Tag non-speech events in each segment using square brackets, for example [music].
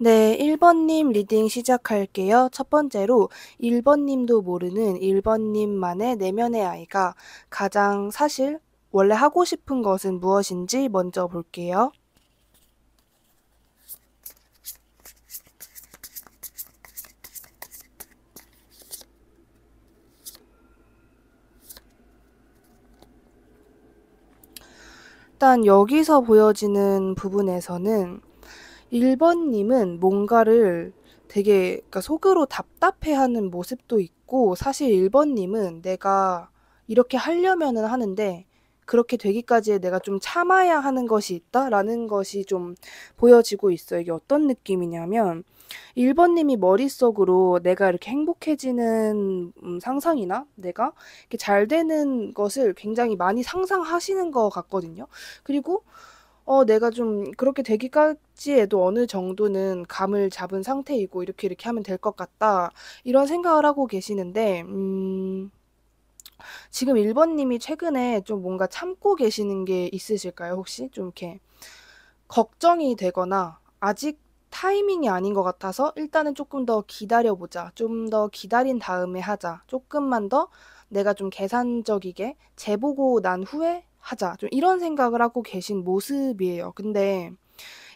네, 1번님 리딩 시작할게요. 첫 번째로 1번님도 모르는 1번님만의 내면의 아이가 가장 사실 원래 하고 싶은 것은 무엇인지 먼저 볼게요. 일단 여기서 보여지는 부분에서는 1번님은 뭔가를 되게 그러니까 속으로 답답해하는 모습도 있고 사실 1번님은 내가 이렇게 하려면은 하는데 그렇게 되기까지 내가 좀 참아야 하는 것이 있다라는 것이 좀 보여지고 있어요. 이게 어떤 느낌이냐면 1번님이 머릿속으로 내가 이렇게 행복해지는 음, 상상이나 내가 이렇게 잘 되는 것을 굉장히 많이 상상하시는 것 같거든요. 그리고 어, 내가 좀 그렇게 되기까지에도 어느 정도는 감을 잡은 상태이고 이렇게 이렇게 하면 될 것 같다. 이런 생각을 하고 계시는데 음. 지금 1번 님이 최근에 좀 뭔가 참고 계시는 게 있으실까요? 혹시 좀 이렇게 걱정이 되거나 아직 타이밍이 아닌 것 같아서 일단은 조금 더 기다려보자. 좀 더 기다린 다음에 하자. 조금만 더 내가 좀 계산적이게 재보고 난 후에 하자. 좀 이런 생각을 하고 계신 모습이에요. 근데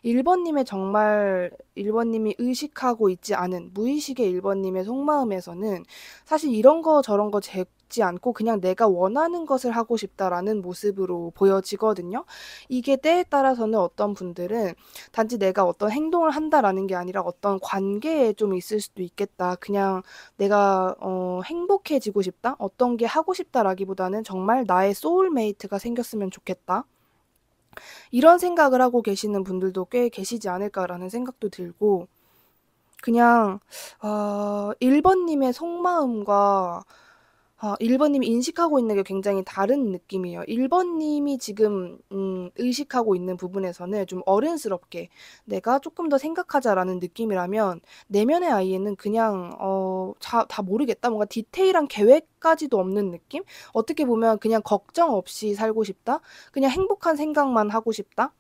1번님의 정말 1번님이 의식하고 있지 않은 무의식의 1번님의 속마음에서는 사실 이런 거 저런 거 제, 있지 않고 그냥 내가 원하는 것을 하고 싶다라는 모습으로 보여지거든요. 이게 때에 따라서는 어떤 분들은 단지 내가 어떤 행동을 한다라는 게 아니라 어떤 관계에 좀 있을 수도 있겠다. 그냥 내가 어, 행복해지고 싶다. 어떤 게 하고 싶다라기보다는 정말 나의 소울메이트가 생겼으면 좋겠다. 이런 생각을 하고 계시는 분들도 꽤 계시지 않을까라는 생각도 들고, 그냥, 어, 1번님의 속마음과 아 1번 님이 인식하고 있는 게 굉장히 다른 느낌이에요. 1번 님이 지금 음 의식하고 있는 부분에서는 좀 어른스럽게 '내가 쪼끔 더 생각하자.'라는 느낌이라면 내면의 아이에는 그냥 어자다 모르겠다. 뭔가 디테일한 계획까지도 없는 느낌? 어떻게 보면 그냥 '걱정 없이 살고 싶다. 그냥 행복한 생각만 하고 싶다.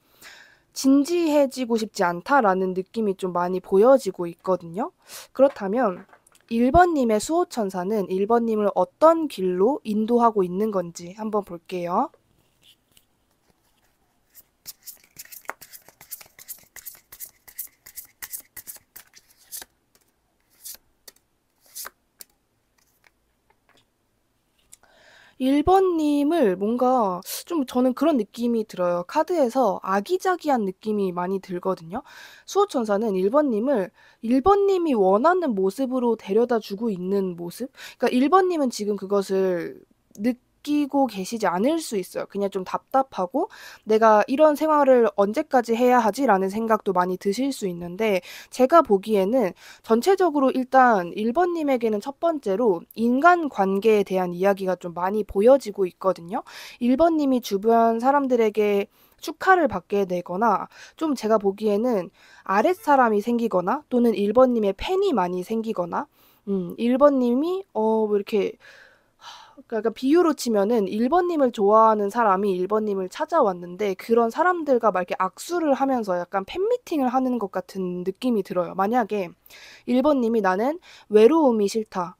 진지해지고 싶지 않다.'라는 느낌이 좀 많이 보여지고 있거든요. 그렇다면 1번님의 수호천사는 1번님을 어떤 길로 인도하고 있는 건지 한번 볼게요. 1번님을 뭔가 좀 저는 그런 느낌이 들어요. 카드에서 아기자기한 느낌이 많이 들거든요. 수호천사는 1번님을 1번님이 원하는 모습으로 데려다 주고 있는 모습? 그러니까 1번님은 지금 그것을 느, 느끼고 계시지 않을 수 있어요. 그냥 좀 답답하고 내가 이런 생활을 언제까지 해야 하지라는 생각도 많이 드실 수 있는데 제가 보기에는 전체적으로 일단 1번님에게는 첫 번째로 인간 관계에 대한 이야기가 좀 많이 보여지고 있거든요. 1번님이 주변 사람들에게 축하를 받게 되거나 좀 제가 보기에는 아랫사람이 생기거나 또는 1번님의 팬이 많이 생기거나 음, 1번님이 어, 뭐 이렇게 그러니까 비유로 치면은 1번님을 좋아하는 사람이 1번님을 찾아왔는데 그런 사람들과 막 이렇게 악수를 하면서 약간 팬미팅을 하는 것 같은 느낌이 들어요. 만약에 1번님이 나는 외로움이 싫다.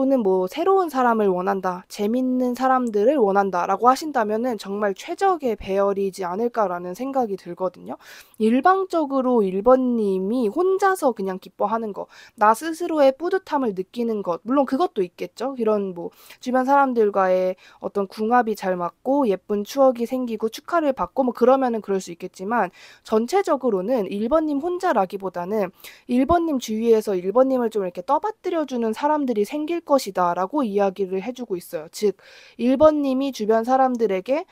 또는 뭐 새로운 사람을 원한다, 재밌는 사람들을 원한다라고 하신다면은 정말 최적의 배열이지 않을까라는 생각이 들거든요. 일방적으로 1번님이 혼자서 그냥 기뻐하는 것, 나 스스로의 뿌듯함을 느끼는 것, 물론 그것도 있겠죠. 이런 뭐 주변 사람들과의 어떤 궁합이 잘 맞고 예쁜 추억이 생기고 축하를 받고 뭐 그러면은 그럴 수 있겠지만 전체적으로는 1번님 혼자라기보다는 1번님 주위에서 1번님을 좀 이렇게 떠받들여주는 사람들이 생길 것이다 라고 이야기를 해주고 있어요. 즉, 1번님이 주변 사람들에게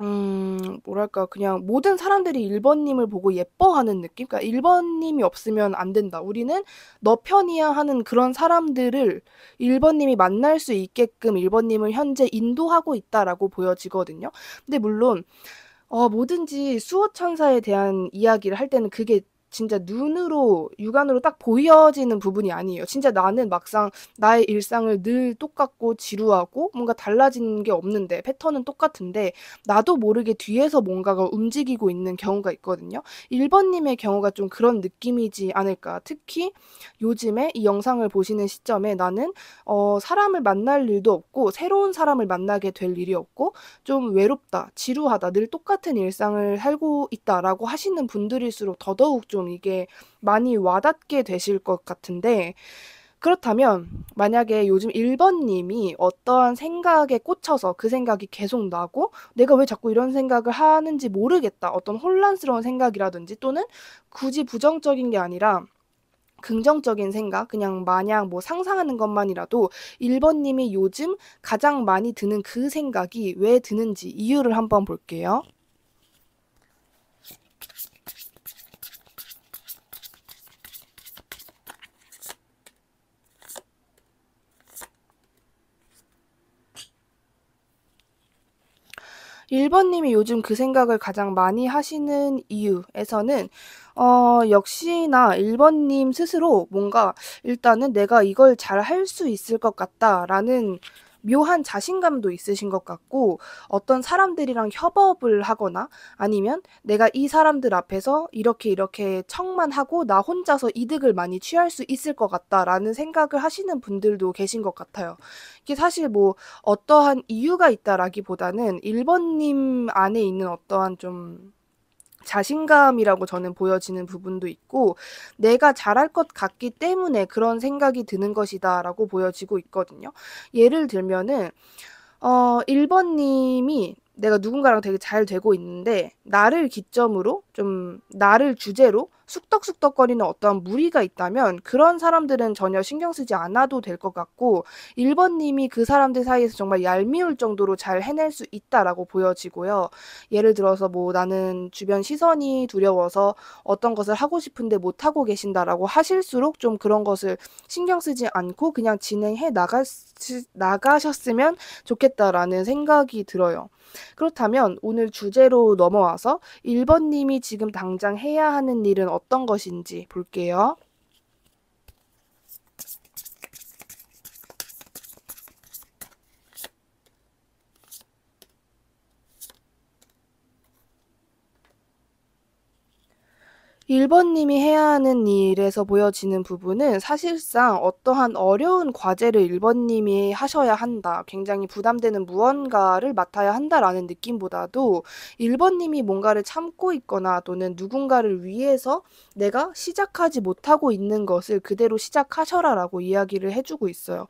음, 뭐랄까, 그냥 모든 사람들이 1번님을 보고 예뻐하는 느낌? 그러니까 1번님이 없으면 안 된다. 우리는 너 편이야 하는 그런 사람들을 1번님이 만날 수 있게끔 1번님을 현재 인도하고 있다라고 보여지거든요. 근데 물론, 어, 뭐든지 수호천사에 대한 이야기를 할 때는 그게 진짜 눈으로 육안으로 딱 보여지는 부분이 아니에요. 진짜 나는 막상 나의 일상을 늘 똑같고 지루하고 뭔가 달라진 게 없는데 패턴은 똑같은데 나도 모르게 뒤에서 뭔가가 움직이고 있는 경우가 있거든요. 1번님의 경우가 좀 그런 느낌이지 않을까. 특히 요즘에 이 영상을 보시는 시점에 나는 어, 사람을 만날 일도 없고 새로운 사람을 만나게 될 일이 없고 좀 외롭다, 지루하다, 늘 똑같은 일상을 살고 있다라고 하시는 분들일수록 더더욱 좀좀 이게 많이 와닿게 되실 것 같은데 그렇다면 만약에 요즘 1번님이 어떠한 생각에 꽂혀서 그 생각이 계속 나고 내가 왜 자꾸 이런 생각을 하는지 모르겠다. 어떤 혼란스러운 생각이라든지 또는 굳이 부정적인 게 아니라 긍정적인 생각, 그냥 마냥 뭐 상상하는 것만이라도 1번님이 요즘 가장 많이 드는 그 생각이 왜 드는지 이유를 한번 볼게요. 1번님이 요즘 그 생각을 가장 많이 하시는 이유에서는 어, 역시나 1번님 스스로 뭔가 일단은 내가 이걸 잘 할 수 있을 것 같다라는 묘한 자신감도 있으신 것 같고 어떤 사람들이랑 협업을 하거나 아니면 내가 이 사람들 앞에서 이렇게 이렇게 청만 하고 나 혼자서 이득을 많이 취할 수 있을 것 같다라는 생각을 하시는 분들도 계신 것 같아요. 이게 사실 뭐 어떠한 이유가 있다라기보다는 1번님 안에 있는 어떠한 좀 자신감이라고 저는 보여지는 부분도 있고 내가 잘할 것 같기 때문에 그런 생각이 드는 것이다라고 보여지고 있거든요. 예를 들면은 어 1번 님이 내가 누군가랑 되게 잘 되고 있는데 나를 기점으로 좀 나를 주제로 쑥덕쑥덕거리는 어떤 무리가 있다면 그런 사람들은 전혀 신경 쓰지 않아도 될 것 같고 1번님이 그 사람들 사이에서 정말 얄미울 정도로 잘 해낼 수 있다라고 보여지고요. 예를 들어서 뭐 나는 주변 시선이 두려워서 어떤 것을 하고 싶은데 못 하고 계신다라고 하실수록 좀 그런 것을 신경 쓰지 않고 그냥 진행해 나가 나가셨으면 좋겠다라는 생각이 들어요. 그렇다면 오늘 주제로 넘어와서 1번님이 지금 당장 해야 하는 일은 어떤 어떤 것인지 볼게요. 1번님이 해야 하는 일에서 보여지는 부분은 사실상 어떠한 어려운 과제를 1번님이 하셔야 한다. 굉장히 부담되는 무언가를 맡아야 한다라는 느낌보다도 1번님이 뭔가를 참고 있거나 또는 누군가를 위해서 내가 시작하지 못하고 있는 것을 그대로 시작하셔라라고 이야기를 해주고 있어요.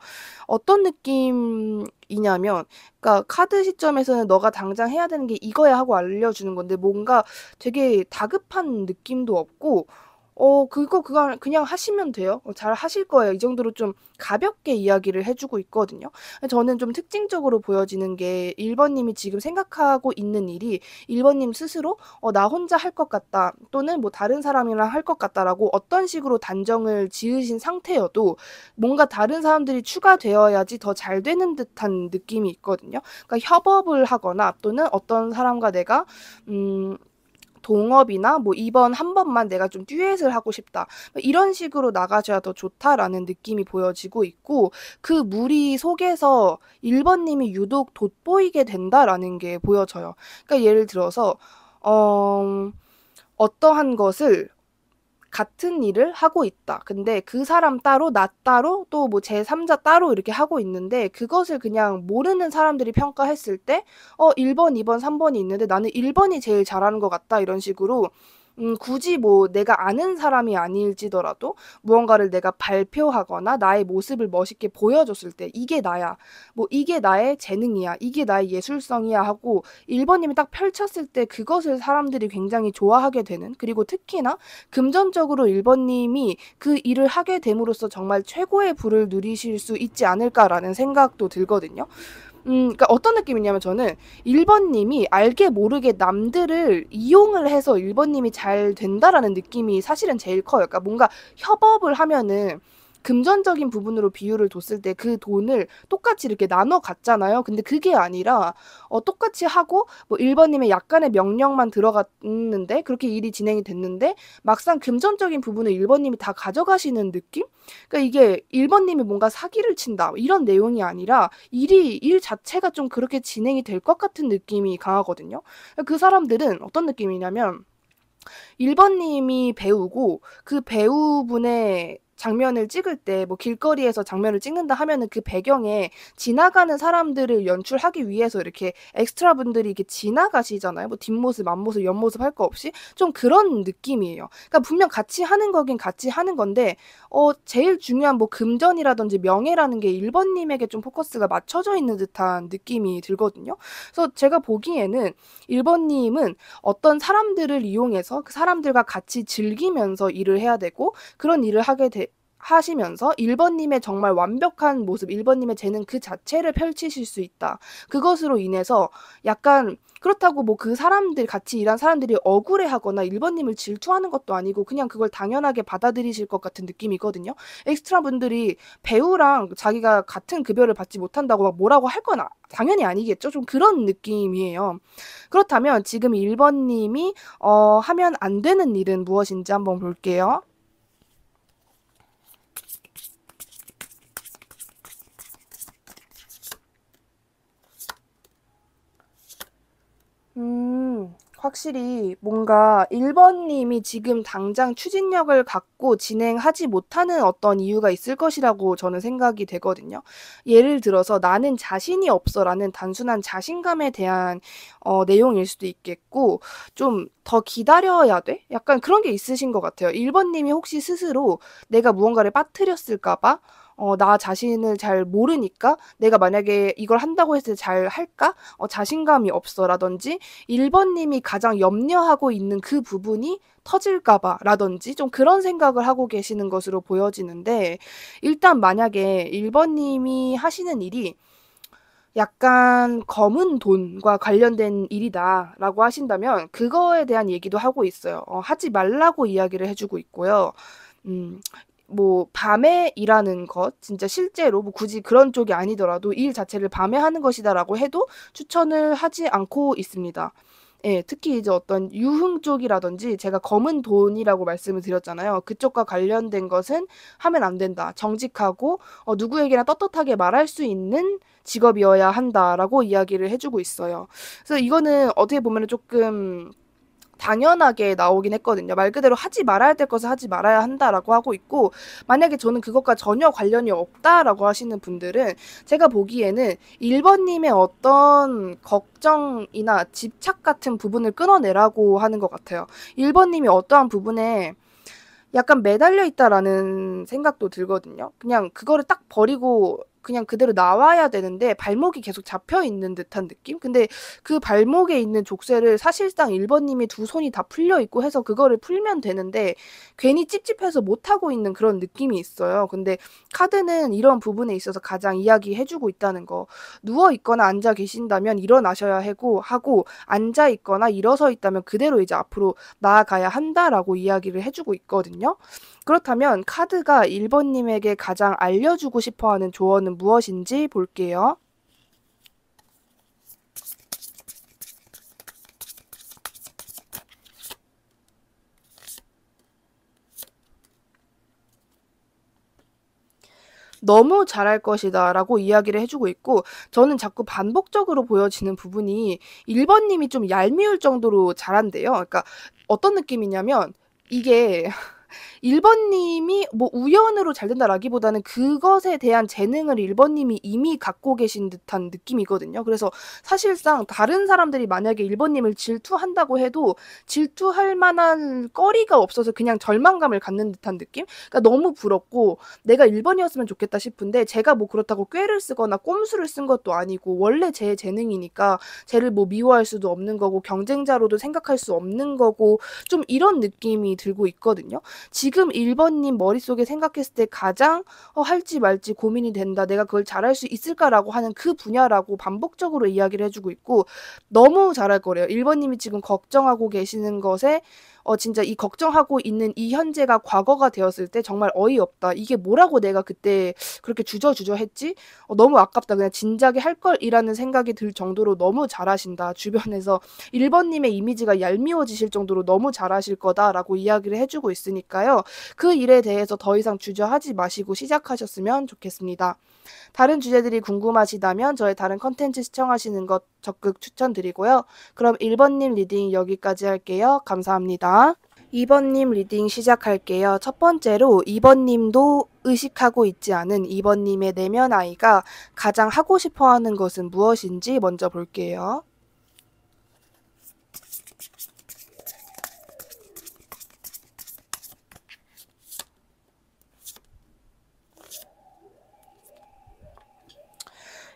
어떤 느낌 이냐면 그러니까 카드 시점에서는 너가 당장 해야 되는 게 이거야 하고 알려주는 건데 뭔가 되게 다급한 느낌도 없고 어, 그거, 그거 그냥 하시면 돼요. 어, 잘 하실 거예요. 이 정도로 좀 가볍게 이야기를 해주고 있거든요. 저는 좀 특징적으로 보여지는 게 1번님이 지금 생각하고 있는 일이 1번님 스스로 어, 나 혼자 할 것 같다 또는 뭐 다른 사람이랑 할 것 같다라고 어떤 식으로 단정을 지으신 상태여도 뭔가 다른 사람들이 추가되어야지 더 잘 되는 듯한 느낌이 있거든요. 그러니까 협업을 하거나 또는 어떤 사람과 내가 음, 동업이나 뭐 이번 한 번만 내가 좀 듀엣을 하고 싶다. 뭐 이런 식으로 나가셔야 더 좋다라는 느낌이 보여지고 있고 그 무리 속에서 1번님이 유독 돋보이게 된다라는 게 보여져요. 그러니까 예를 들어서 어, 어떠한 것을 같은 일을 하고 있다. 근데 그 사람 따로 나 따로 또 뭐 제3자 따로 이렇게 하고 있는데 그것을 그냥 모르는 사람들이 평가했을 때 어, 1번, 2번, 3번이 있는데 나는 1번이 제일 잘하는 것 같다. 이런 식으로 음, 굳이 뭐 내가 아는 사람이 아닐지더라도 무언가를 내가 발표하거나 나의 모습을 멋있게 보여줬을 때 이게 나야. 뭐 이게 나의 재능이야. 이게 나의 예술성이야 하고 1번님이 딱 펼쳤을 때 그것을 사람들이 굉장히 좋아하게 되는 그리고 특히나 금전적으로 1번님이 그 일을 하게 됨으로써 정말 최고의 부를 누리실 수 있지 않을까라는 생각도 들거든요. 음, 그니까 어떤 느낌이냐면 저는 1번님이 알게 모르게 남들을 이용을 해서 1번님이 잘 된다라는 느낌이 사실은 제일 커요. 그니까 뭔가 협업을 하면은 금전적인 부분으로 비율을 뒀을 때 그 돈을 똑같이 이렇게 나눠 갔잖아요. 근데 그게 아니라 어, 똑같이 하고 뭐 1번님의 약간의 명령만 들어갔는데 그렇게 일이 진행이 됐는데 막상 금전적인 부분을 1번님이 다 가져가시는 느낌? 그러니까 이게 1번님이 뭔가 사기를 친다 이런 내용이 아니라 일이 일 자체가 좀 그렇게 진행이 될 것 같은 느낌이 강하거든요. 그러니까 그 사람들은 어떤 느낌이냐면 1번님이 배우고 그 배우분의 장면을 찍을 때 뭐 길거리에서 장면을 찍는다 하면은 그 배경에 지나가는 사람들을 연출하기 위해서 이렇게 엑스트라 분들이 이렇게 지나가시잖아요. 뭐 뒷모습, 앞모습, 옆모습 할 거 없이 좀 그런 느낌이에요. 그러니까 분명 같이 하는 거긴 같이 하는 건데 어 제일 중요한 뭐 금전이라든지 명예라는 게 1번 님에게 좀 포커스가 맞춰져 있는 듯한 느낌이 들거든요. 그래서 제가 보기에는 1번 님은 어떤 사람들을 이용해서 그 사람들과 같이 즐기면서 일을 해야 되고 그런 일을 하게 되, 하시면서 1번님의 정말 완벽한 모습, 1번님의 재능 그 자체를 펼치실 수 있다. 그것으로 인해서 약간 그렇다고 뭐 그 사람들, 같이 일한 사람들이 억울해 하거나 1번님을 질투하는 것도 아니고 그냥 그걸 당연하게 받아들이실 것 같은 느낌이거든요. 엑스트라 분들이 배우랑 자기가 같은 급여를 받지 못한다고 막 뭐라고 할 거나 당연히 아니겠죠. 좀 그런 느낌이에요. 그렇다면 지금 1번님이 어, 하면 안 되는 일은 무엇인지 한번 볼게요. 음, 확실히 뭔가 1번님이 지금 당장 추진력을 갖고 진행하지 못하는 어떤 이유가 있을 것이라고 저는 생각이 되거든요. 예를 들어서 나는 자신이 없어라는 단순한 자신감에 대한 어, 내용일 수도 있겠고, 좀 더 기다려야 돼? 약간 그런 게 있으신 것 같아요. 1번님이 혹시 스스로 내가 무언가를 빠뜨렸을까봐 어, 나 자신을 잘 모르니까 내가 만약에 이걸 한다고 했을 때 잘 할까? 어, 자신감이 없어라든지 1번님이 가장 염려하고 있는 그 부분이 터질까봐 라든지 좀 그런 생각을 하고 계시는 것으로 보여지는데 일단 만약에 1번님이 하시는 일이 약간 검은 돈과 관련된 일이다라고 하신다면 그거에 대한 얘기도 하고 있어요. 어, 하지 말라고 이야기를 해주고 있고요. 음, 뭐 밤에 일하는 것 진짜 실제로 뭐 굳이 그런 쪽이 아니더라도 일 자체를 밤에 하는 것이다라고 해도 추천을 하지 않고 있습니다. 예, 특히 이제 어떤 유흥 쪽이라든지 제가 검은 돈이라고 말씀을 드렸잖아요. 그쪽과 관련된 것은 하면 안 된다. 정직하고 어, 누구에게나 떳떳하게 말할 수 있는 직업이어야 한다라고 이야기를 해주고 있어요. 그래서 이거는 어떻게 보면 조금 당연하게 나오긴 했거든요. 말 그대로 하지 말아야 될 것을 하지 말아야 한다라고 하고 있고 만약에 저는 그것과 전혀 관련이 없다라고 하시는 분들은 제가 보기에는 1번님의 어떤 걱정이나 집착 같은 부분을 끊어내라고 하는 것 같아요. 1번님이 어떠한 부분에 약간 매달려 있다라는 생각도 들거든요. 그냥 그거를 딱 버리고 그냥 그대로 나와야 되는데 발목이 계속 잡혀 있는 듯한 느낌? 근데 그 발목에 있는 족쇄를 사실상 1번님이 두 손이 다 풀려 있고 해서 그거를 풀면 되는데 괜히 찝찝해서 못하고 있는 그런 느낌이 있어요. 근데 카드는 이런 부분에 있어서 가장 이야기해주고 있다는 거. 누워있거나 앉아 계신다면 일어나셔야 하고, 하고 앉아있거나 일어서 있다면 그대로 이제 앞으로 나아가야 한다라고 이야기를 해주고 있거든요. 그렇다면 카드가 1번님에게 가장 알려주고 싶어 하는 조언은 내은 무엇인지 볼게요. 너무 잘할 것이다 라고 이야기를 해주고 있고 저는 자꾸 반복적으로 보여지는 부분이 1번님이 좀 얄미울 정도로 잘한대요. 그러니까 어떤 느낌이냐면 이게 [laughs] 일번님이뭐 우연으로 잘 된다라기보다는 그것에 대한 재능을 일번님이 이미 갖고 계신 듯한 느낌이거든요. 그래서 사실상 다른 사람들이 만약에 일번님을 질투한다고 해도 질투할 만한 거리가 없어서 그냥 절망감을 갖는 듯한 느낌? 그러니까 너무 부럽고 내가 일번이었으면 좋겠다 싶은데 제가 뭐 그렇다고 꾀를 쓰거나 꼼수를 쓴 것도 아니고 원래 제 재능이니까 쟤를 뭐 미워할 수도 없는 거고 경쟁자로도 생각할 수 없는 거고 좀 이런 느낌이 들고 있거든요. 지금 1번님 머릿속에 생각했을 때 가장 어, 할지 말지 고민이 된다. 내가 그걸 잘할 수 있을까라고 하는 그 분야라고 반복적으로 이야기를 해주고 있고 너무 잘할 거래요. 1번님이 지금 걱정하고 계시는 것에 어 진짜 이 걱정하고 있는 이 현재가 과거가 되었을 때 정말 어이없다. 이게 뭐라고 내가 그때 그렇게 주저주저했지? 어, 너무 아깝다. 그냥 진작에 할 걸이라는 생각이 들 정도로 너무 잘하신다. 주변에서 1번님의 이미지가 얄미워지실 정도로 너무 잘하실 거다라고 이야기를 해주고 있으니까요. 그 일에 대해서 더 이상 주저하지 마시고 시작하셨으면 좋겠습니다. 다른 주제들이 궁금하시다면 저의 다른 컨텐츠 시청하시는 것 적극 추천드리고요. 그럼 1번님 리딩 여기까지 할게요. 감사합니다. 2번님 리딩 시작할게요. 첫 번째로 2번님도 의식하고 있지 않은 2번님의 내면 아이가 가장 하고 싶어 하는 것은 무엇인지 먼저 볼게요.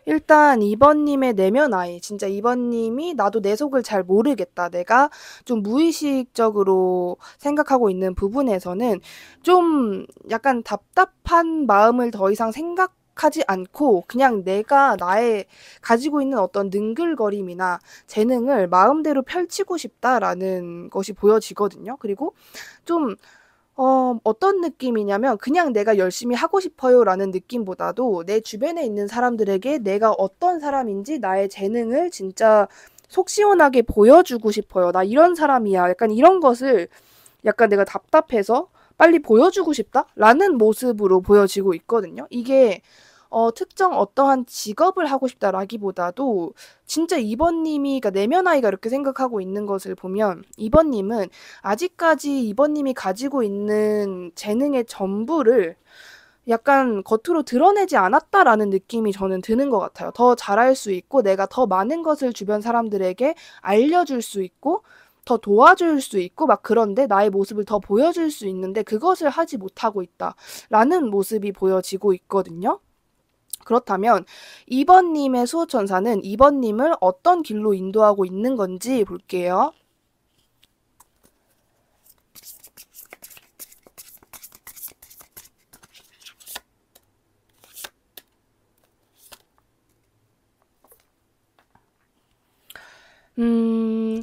일단 이번님의 내면 아이, 진짜 이번님이 나도 내 속을 잘 모르겠다. 내가 좀 무의식적으로 생각하고 있는 부분에서는 좀 약간 답답한 마음을 더 이상 생각 하지 않고 그냥 내가 나의 가지고 있는 어떤 능글거림이나 재능을 마음대로 펼치고 싶다라는 것이 보여지거든요. 그리고 좀 어, 어떤 느낌이냐면 그냥 내가 열심히 하고 싶어요라는 느낌보다도 내 주변에 있는 사람들에게 내가 어떤 사람인지 나의 재능을 진짜 속 시원하게 보여주고 싶어요. 나 이런 사람이야. 약간 이런 것을 약간 내가 답답해서 빨리 보여주고 싶다라는 모습으로 보여지고 있거든요. 이게 어, 특정 어떠한 직업을 하고 싶다라기보다도 진짜 이번님이 그니까 내면 아이가 이렇게 생각하고 있는 것을 보면 이번님은 아직까지 이번님이 가지고 있는 재능의 전부를 약간 겉으로 드러내지 않았다라는 느낌이 저는 드는 것 같아요. 더 잘할 수 있고 내가 더 많은 것을 주변 사람들에게 알려줄 수 있고 더 도와줄 수 있고 막 그런데 나의 모습을 더 보여줄 수 있는데 그것을 하지 못하고 있다라는 모습이 보여지고 있거든요. 그렇다면 2번님의 수호천사는 2번님을 어떤 길로 인도하고 있는 건지 볼게요. 음,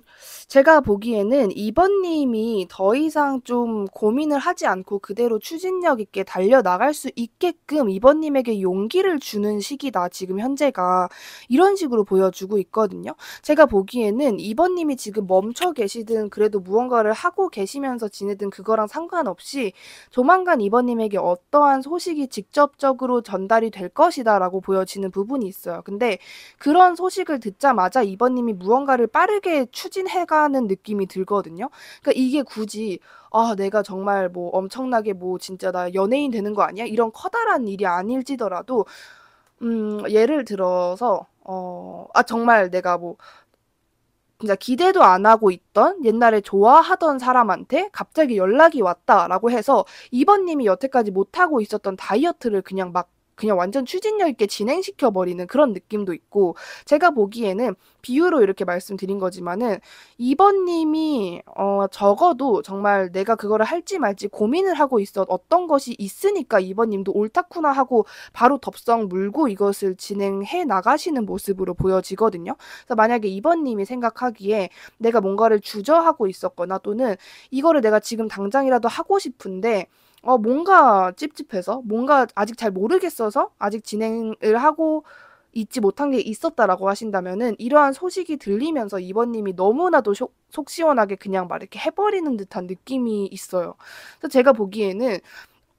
제가 보기에는 이번님이더 이상 좀 고민을 하지 않고 그대로 추진력 있게 달려나갈 수 있게끔 이번님에게 용기를 주는 시기다. 지금 현재가. 이런 식으로 보여주고 있거든요. 제가 보기에는 이번님이 지금 멈춰 계시든 그래도 무언가를 하고 계시면서 지내든 그거랑 상관없이 조만간 이번님에게 어떠한 소식이 직접적으로 전달이 될 것이다 라고 보여지는 부분이 있어요. 근데 그런 소식을 듣자마자 이번님이 무언가를 빠르게 추진해가 하는 느낌이 들거든요. 그러니까 이게 굳이 아, 내가 정말 뭐 엄청나게 뭐 진짜 나 연예인 되는 거 아니야? 이런 커다란 일이 아닐지더라도 음, 예를 들어서 어, 아 정말 내가 뭐 진짜 기대도 안 하고 있던 옛날에 좋아하던 사람한테 갑자기 연락이 왔다라고 해서 이번님이 여태까지 못하고 있었던 다이어트를 그냥 막 그냥 완전 추진력 있게 진행시켜 버리는 그런 느낌도 있고 제가 보기에는 비유로 이렇게 말씀드린 거지만은 2번 님이 어 적어도 정말 내가 그거를 할지 말지 고민을 하고 있어 어떤 것이 있으니까 2번 님도 옳다구나 하고 바로 덥석 물고 이것을 진행해 나가시는 모습으로 보여지거든요. 그래서 만약에 2번 님이 생각하기에 내가 뭔가를 주저하고 있었거나 또는 이거를 내가 지금 당장이라도 하고 싶은데 어, 뭔가 찝찝해서, 뭔가 아직 잘 모르겠어서, 아직 진행을 하고 잊지 못한 게 있었다라고 하신다면은 이러한 소식이 들리면서 이번님이 너무나도 쇼, 속 시원하게 그냥 막 이렇게 해버리는 듯한 느낌이 있어요. 그래서 제가 보기에는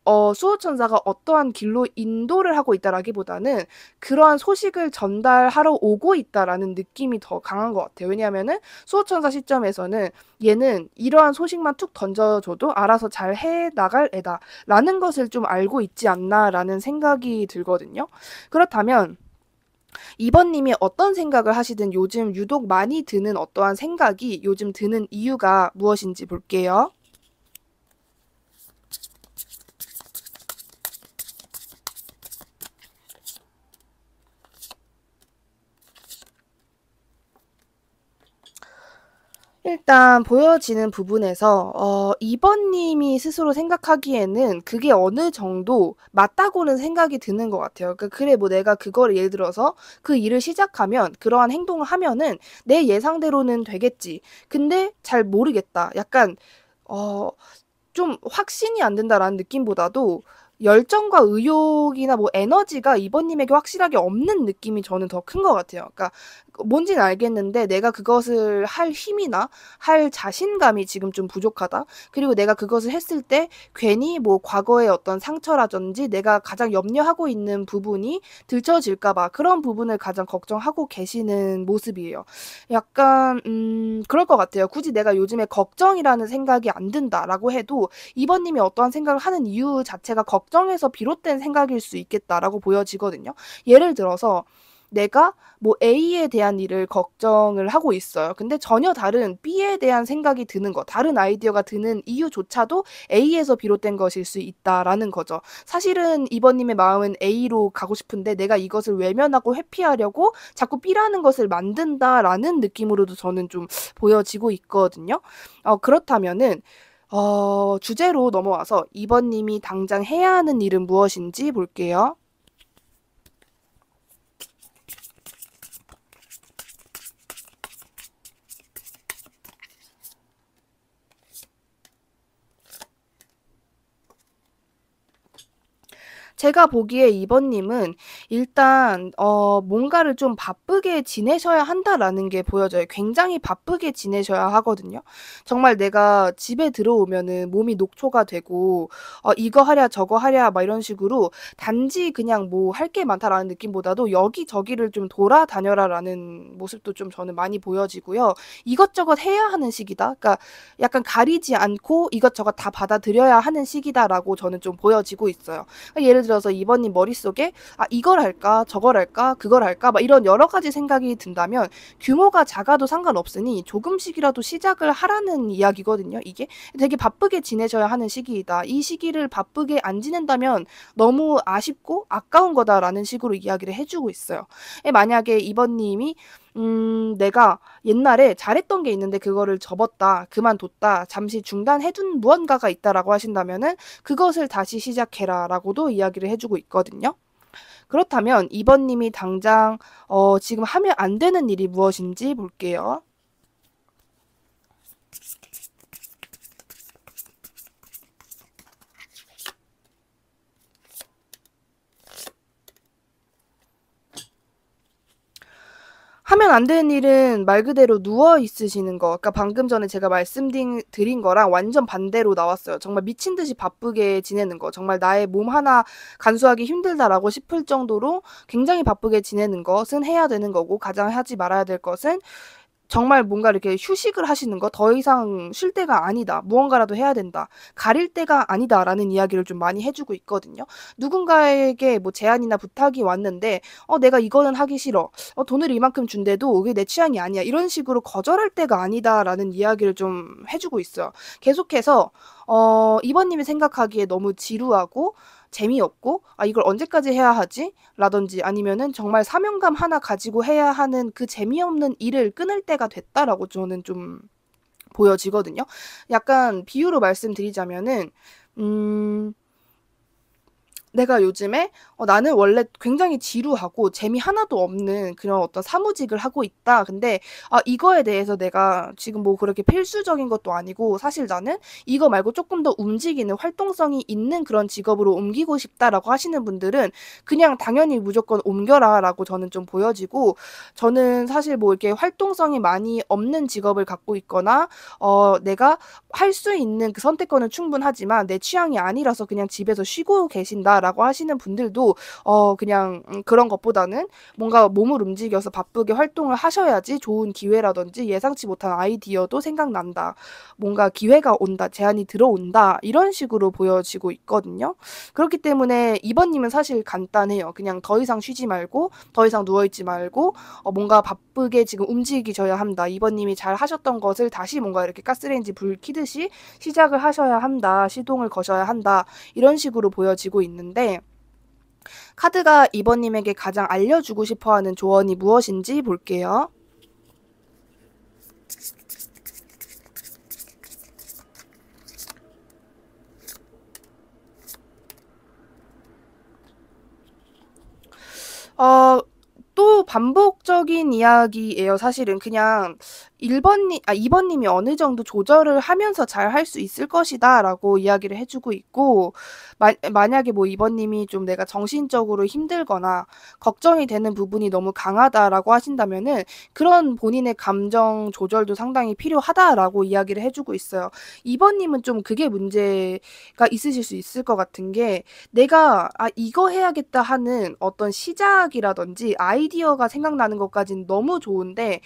어, 수호천사가 어떠한 길로 인도를 하고 있다라기보다는 그러한 소식을 전달하러 오고 있다라는 느낌이 더 강한 것 같아요. 왜냐하면은 수호천사 시점에서는 얘는 이러한 소식만 툭 던져줘도 알아서 잘 해 나갈 애다라는 것을 좀 알고 있지 않나라는 생각이 들거든요. 그렇다면 이번님이 어떤 생각을 하시든 요즘 유독 많이 드는 어떠한 생각이 요즘 드는 이유가 무엇인지 볼게요. 일단 보여지는 부분에서 어, 이번님이 스스로 생각하기에는 그게 어느 정도 맞다고는 생각이 드는 것 같아요. 그러니까 그래 뭐 내가 그걸 예를 들어서 그 일을 시작하면 그러한 행동을 하면은 내 예상대로는 되겠지. 근데 잘 모르겠다. 약간 어, 좀 확신이 안 된다라는 느낌보다도 열정과 의욕이나 뭐 에너지가 이번님에게 확실하게 없는 느낌이 저는 더 큰 것 같아요. 그러니까 뭔지는 알겠는데 내가 그것을 할 힘이나 할 자신감이 지금 좀 부족하다. 그리고 내가 그것을 했을 때 괜히 뭐 과거의 어떤 상처라든지 내가 가장 염려하고 있는 부분이 들춰질까봐 그런 부분을 가장 걱정하고 계시는 모습이에요. 약간 음 그럴 것 같아요. 굳이 내가 요즘에 걱정이라는 생각이 안 든다라고 해도 이번님이 어떠한 생각을 하는 이유 자체가 걱정에서 비롯된 생각일 수 있겠다라고 보여지거든요. 예를 들어서 내가 뭐 A에 대한 일을 걱정을 하고 있어요. 근데 전혀 다른 B에 대한 생각이 드는 거, 다른 아이디어가 드는 이유조차도 A에서 비롯된 것일 수 있다라는 거죠. 사실은 이번님의 마음은 A로 가고 싶은데 내가 이것을 외면하고 회피하려고 자꾸 B라는 것을 만든다라는 느낌으로도 저는 좀 보여지고 있거든요. 어, 그렇다면은 어, 주제로 넘어와서 이번님이 당장 해야 하는 일은 무엇인지 볼게요. 제가 보기에 이번님은 일단 어 뭔가를 좀 바쁘게 지내셔야 한다라는 게 보여져요. 굉장히 바쁘게 지내셔야 하거든요. 정말 내가 집에 들어오면은 몸이 녹초가 되고 어 이거 하랴 저거 하랴 막 이런 식으로 단지 그냥 뭐 할 게 많다라는 느낌보다도 여기저기를 좀 돌아다녀라라는 모습도 좀 저는 많이 보여지고요. 이것저것 해야 하는 시기다. 그러니까 약간 가리지 않고 이것저것 다 받아들여야 하는 시기다라고 저는 좀 보여지고 있어요. 그러니까 예를 들어서 2번님 머릿속에 아, 이걸 할까, 저걸 할까, 그걸 할까, 막 이런 여러 가지 생각이 든다면 규모가 작아도 상관없으니 조금씩이라도 시작을 하라는 이야기거든요. 이게 되게 바쁘게 지내셔야 하는 시기이다. 이 시기를 바쁘게 안 지낸다면 너무 아쉽고 아까운 거다라는 식으로 이야기를 해주고 있어요. 만약에 이번님이 음, 내가 옛날에 잘했던 게 있는데 그거를 접었다, 그만뒀다, 잠시 중단해둔 무언가가 있다라고 하신다면은 그것을 다시 시작해라라고도 이야기를 해주고 있거든요. 그렇다면 이번님이 당장 어, 지금 하면 안 되는 일이 무엇인지 볼게요. 하면 안 되는 일은 말 그대로 누워 있으시는 거. 그러니까 방금 전에 제가 말씀드린 거랑 완전 반대로 나왔어요. 정말 미친 듯이 바쁘게 지내는 거. 정말 나의 몸 하나 간수하기 힘들다라고 싶을 정도로 굉장히 바쁘게 지내는 것은 해야 되는 거고 가장 하지 말아야 될 것은 정말 뭔가 이렇게 휴식을 하시는 거, 더 이상 쉴 때가 아니다, 무언가라도 해야 된다, 가릴 때가 아니다, 라는 이야기를 좀 많이 해주고 있거든요. 누군가에게 뭐 제안이나 부탁이 왔는데, 어, 내가 이거는 하기 싫어, 어, 돈을 이만큼 준대도 이게 내 취향이 아니야, 이런 식으로 거절할 때가 아니다, 라는 이야기를 좀 해주고 있어요. 계속해서, 어, 이번님이 생각하기에 너무 지루하고, 재미없고 아 이걸 언제까지 해야 하지? 라든지 아니면은 정말 사명감 하나 가지고 해야 하는 그 재미없는 일을 끊을 때가 됐다라고 저는 좀 보여지거든요. 약간 비유로 말씀드리자면은 음 내가 요즘에 어, 나는 원래 굉장히 지루하고 재미 하나도 없는 그런 어떤 사무직을 하고 있다. 근데 아, 이거에 대해서 내가 지금 뭐 그렇게 필수적인 것도 아니고 사실 나는 이거 말고 조금 더 움직이는 활동성이 있는 그런 직업으로 옮기고 싶다라고 하시는 분들은 그냥 당연히 무조건 옮겨라라고 저는 좀 보여지고 저는 사실 뭐 이렇게 활동성이 많이 없는 직업을 갖고 있거나 어, 내가 할 수 있는 그 선택권은 충분하지만 내 취향이 아니라서 그냥 집에서 쉬고 계신다. 라고 하시는 분들도 어, 그냥 음, 그런 것보다는 뭔가 몸을 움직여서 바쁘게 활동을 하셔야지 좋은 기회라든지 예상치 못한 아이디어도 생각난다. 뭔가 기회가 온다, 제안이 들어온다. 이런 식으로 보여지고 있거든요. 그렇기 때문에 2번님은 사실 간단해요. 그냥 더 이상 쉬지 말고, 더 이상 누워있지 말고, 어, 뭔가 바쁘게 지금 움직이셔야 한다. 2번님이 잘 하셨던 것을 다시 뭔가 이렇게 가스레인지 불 키듯이 시작을 하셔야 한다. 시동을 거셔야 한다. 이런 식으로 보여지고 있는 있는데 카드가 2번님에게 가장 알려주고 싶어 하는 조언이 무엇인지 볼게요. 어, 또 반복적인 이야기예요. 사실은 그냥 1번님, 아, 2번님이 어느 정도 조절을 하면서 잘 할 수 있을 것이다 라고 이야기를 해주고 있고, 마, 만약에 뭐 2번님이 좀 내가 정신적으로 힘들거나 걱정이 되는 부분이 너무 강하다라고 하신다면은 그런 본인의 감정 조절도 상당히 필요하다라고 이야기를 해주고 있어요. 2번님은 좀 그게 문제가 있으실 수 있을 것 같은 게 내가 아, 이거 해야겠다 하는 어떤 시작이라든지 아이디어가 생각나는 것까지는 너무 좋은데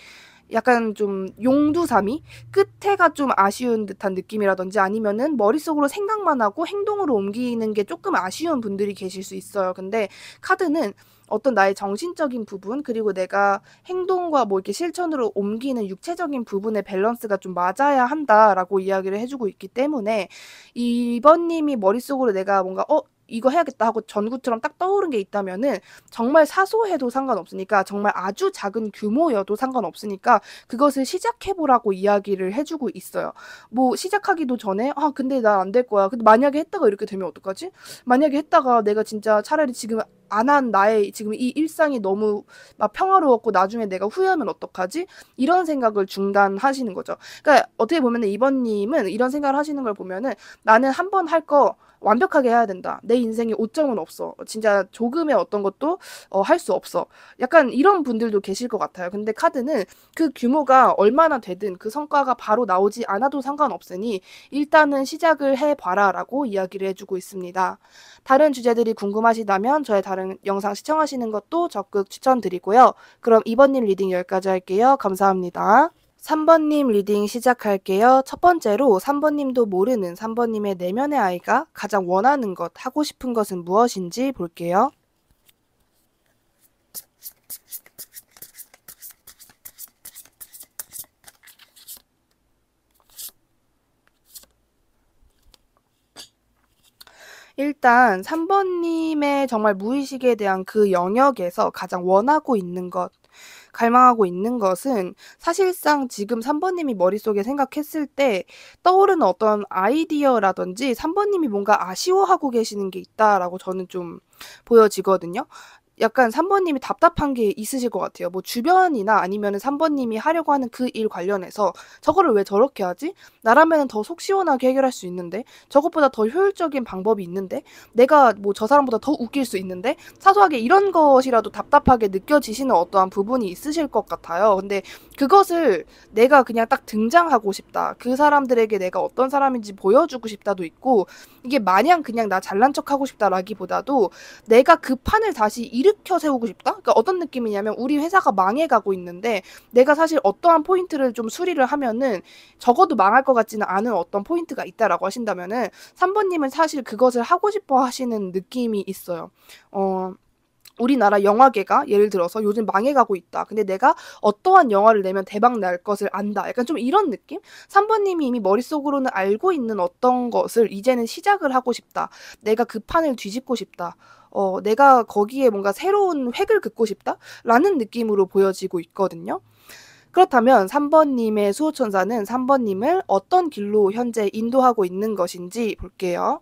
약간 좀 용두삼이 끝에가 좀 아쉬운 듯한 느낌이라든지 아니면은 머릿속으로 생각만 하고 행동으로 옮기는 게 조금 아쉬운 분들이 계실 수 있어요. 근데 카드는 어떤 나의 정신적인 부분 그리고 내가 행동과 뭐 이렇게 실천으로 옮기는 육체적인 부분의 밸런스가 좀 맞아야 한다라고 이야기를 해주고 있기 때문에 이번님이 머릿속으로 내가 뭔가 어 이거 해야겠다 하고 전구처럼 딱 떠오른 게 있다면은 정말 사소해도 상관없으니까 정말 아주 작은 규모여도 상관없으니까 그것을 시작해보라고 이야기를 해주고 있어요. 뭐 시작하기도 전에 아 근데 나 안 될 거야. 근데 만약에 했다가 이렇게 되면 어떡하지? 만약에 했다가 내가 진짜 차라리 지금 안 한 나의 지금 이 일상이 너무 막 평화로웠고 나중에 내가 후회하면 어떡하지? 이런 생각을 중단하시는 거죠. 그러니까 어떻게 보면 이번님은 이런 생각을 하시는 걸 보면은 나는 한번할거 완벽하게 해야 된다. 내 인생에 오점은 없어. 어, 진짜 조금의 어떤 것도 어, 할 수 없어. 약간 이런 분들도 계실 것 같아요. 근데 카드는 그 규모가 얼마나 되든 그 성과가 바로 나오지 않아도 상관없으니 일단은 시작을 해봐라 라고 이야기를 해주고 있습니다. 다른 주제들이 궁금하시다면 저의 다른 영상 시청하시는 것도 적극 추천드리고요. 그럼 이번님 리딩 여기까지 할게요. 감사합니다. 3번님 리딩 시작할게요. 첫 번째로 3번님도 모르는 3번님의 내면의 아이가 가장 원하는 것, 하고 싶은 것은 무엇인지 볼게요. 일단 3번님의 정말 무의식에 대한 그 영역에서 가장 원하고 있는 것, 갈망하고 있는 것은 사실상 지금 3번님이 머릿속에 생각했을 때 떠오르는 어떤 아이디어라든지 3번님이 뭔가 아쉬워하고 계시는 게 있다라고 저는 좀 보여지거든요. 약간 3번님이 답답한 게 있으실 것 같아요. 뭐 주변이나 아니면 3번님이 하려고 하는 그 일 관련해서 저거를 왜 저렇게 하지? 나라면 더속 시원하게 해결할 수 있는데 저것보다 더 효율적인 방법이 있는데 내가 뭐 저 사람보다 더 웃길 수 있는데 사소하게 이런 것이라도 답답하게 느껴지시는 어떠한 부분이 있으실 것 같아요. 근데 그것을 내가 그냥 딱 등장하고 싶다. 그 사람들에게 내가 어떤 사람인지 보여주고 싶다도 있고, 이게 마냥 그냥 나 잘난 척 하고 싶다라기보다도 내가 그 판을 다시 일으켜 세우고 싶다? 그러니까 어떤 느낌이냐면 우리 회사가 망해가고 있는데 내가 사실 어떠한 포인트를 좀 수리를 하면은 적어도 망할 것 같지는 않은 어떤 포인트가 있다라고 하신다면은 3번님은 사실 그것을 하고 싶어 하시는 느낌이 있어요. 어, 우리나라 영화계가 예를 들어서 요즘 망해가고 있다. 근데 내가 어떠한 영화를 내면 대박 날 것을 안다. 약간 좀 이런 느낌? 3번님이 이미 머릿속으로는 알고 있는 어떤 것을 이제는 시작을 하고 싶다. 내가 그 판을 뒤집고 싶다. 어, 내가 거기에 뭔가 새로운 획을 긋고 싶다? 라는 느낌으로 보여지고 있거든요. 그렇다면 3번님의 수호천사는 3번님을 어떤 길로 현재 인도하고 있는 것인지 볼게요.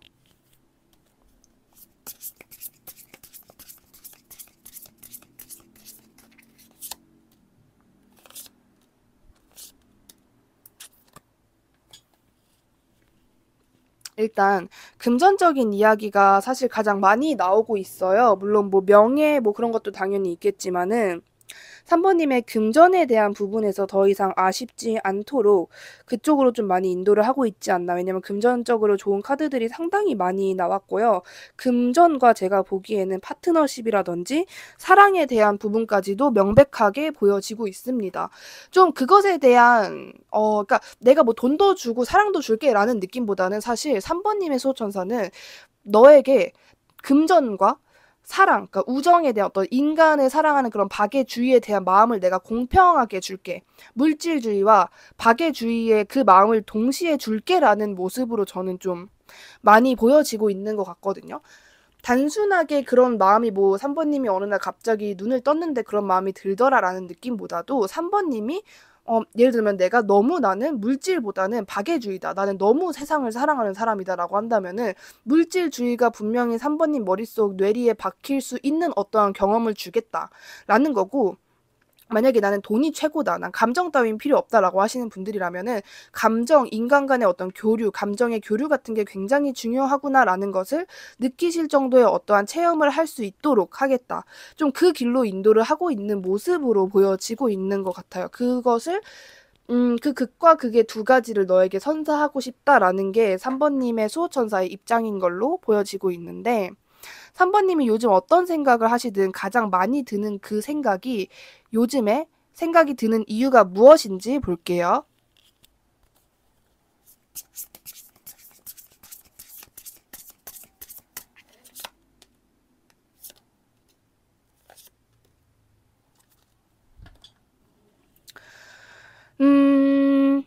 일단 금전적인 이야기가 사실 가장 많이 나오고 있어요. 물론 뭐 명예 뭐 그런 것도 당연히 있겠지만은 3번님의 금전에 대한 부분에서 더 이상 아쉽지 않도록 그쪽으로 좀 많이 인도를 하고 있지 않나. 왜냐면 금전적으로 좋은 카드들이 상당히 많이 나왔고요. 금전과 제가 보기에는 파트너십이라든지 사랑에 대한 부분까지도 명백하게 보여지고 있습니다. 좀 그것에 대한 어 그러니까 내가 뭐 돈도 주고 사랑도 줄게라는 느낌보다는 사실 3번님의 소천사는 너에게 금전과 사랑, 그러니까 우정에 대한 어떤 인간을 사랑하는 그런 박애주의에 대한 마음을 내가 공평하게 줄게. 물질주의와 박애주의의 그 마음을 동시에 줄게라는 모습으로 저는 좀 많이 보여지고 있는 것 같거든요. 단순하게 그런 마음이 뭐 3번님이 어느 날 갑자기 눈을 떴는데 그런 마음이 들더라라는 느낌보다도 3번님이 어, 예를 들면 내가 너무 나는 물질보다는 박애주의다. 나는 너무 세상을 사랑하는 사람이다라고 한다면은 물질주의가 분명히 3번님 머릿속 뇌리에 박힐 수 있는 어떠한 경험을 주겠다라는 거고 만약에 나는 돈이 최고다, 난 감정 따윈 필요 없다라고 하시는 분들이라면은 감정, 인간 간의 어떤 교류, 감정의 교류 같은 게 굉장히 중요하구나라는 것을 느끼실 정도의 어떠한 체험을 할 수 있도록 하겠다. 좀 그 길로 인도를 하고 있는 모습으로 보여지고 있는 것 같아요. 그것을 음, 그 극과 극의 두 가지를 너에게 선사하고 싶다라는 게 3번님의 수호천사의 입장인 걸로 보여지고 있는데, 3번님이 요즘 어떤 생각을 하시든 가장 많이 드는 그 생각이 요즘에 생각이 드는 이유가 무엇인지 볼게요. 음,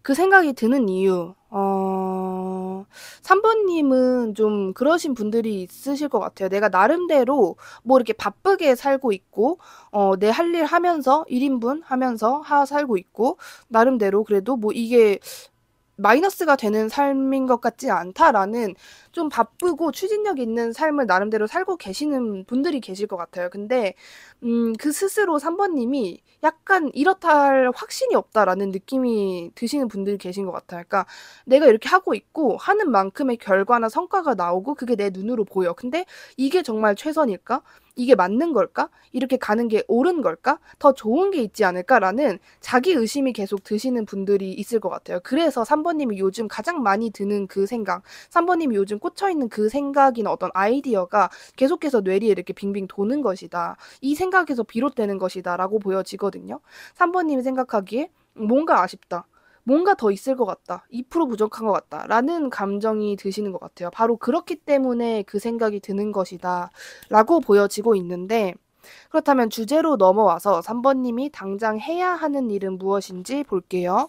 그 생각이 드는 이유, 어, 3번님은 좀 그러신 분들이 있으실 것 같아요. 내가 나름대로 뭐 이렇게 바쁘게 살고 있고, 어, 내 할 일 하면서, 1인분 하면서 하 살고 있고, 나름대로 그래도 뭐 이게 마이너스가 되는 삶인 것 같지 않다라는 좀 바쁘고 추진력 있는 삶을 나름대로 살고 계시는 분들이 계실 것 같아요. 근데 음, 그 스스로 3번님이 약간 이렇다 할 확신이 없다라는 느낌이 드시는 분들이 계신 것 같아요. 그러니까 내가 이렇게 하고 있고 하는 만큼의 결과나 성과가 나오고 그게 내 눈으로 보여. 근데 이게 정말 최선일까? 이게 맞는 걸까? 이렇게 가는 게 옳은 걸까? 더 좋은 게 있지 않을까라는 자기 의심이 계속 드시는 분들이 있을 것 같아요. 그래서 3번님이 요즘 가장 많이 드는 그 생각, 3번님이 요즘 꽂혀 있는 그 생각이나 어떤 아이디어가 계속해서 뇌리에 이렇게 빙빙 도는 것이다. 이 생각에서 비롯되는 것이다라고 보여지거든요. 3번님이 생각하기에 뭔가 아쉽다. 뭔가 더 있을 것 같다. 2% 부족한 것 같다. 라는 감정이 드시는 것 같아요. 바로 그렇기 때문에 그 생각이 드는 것이다. 라고 보여지고 있는데, 그렇다면 주제로 넘어와서 3번님이 당장 해야 하는 일은 무엇인지 볼게요.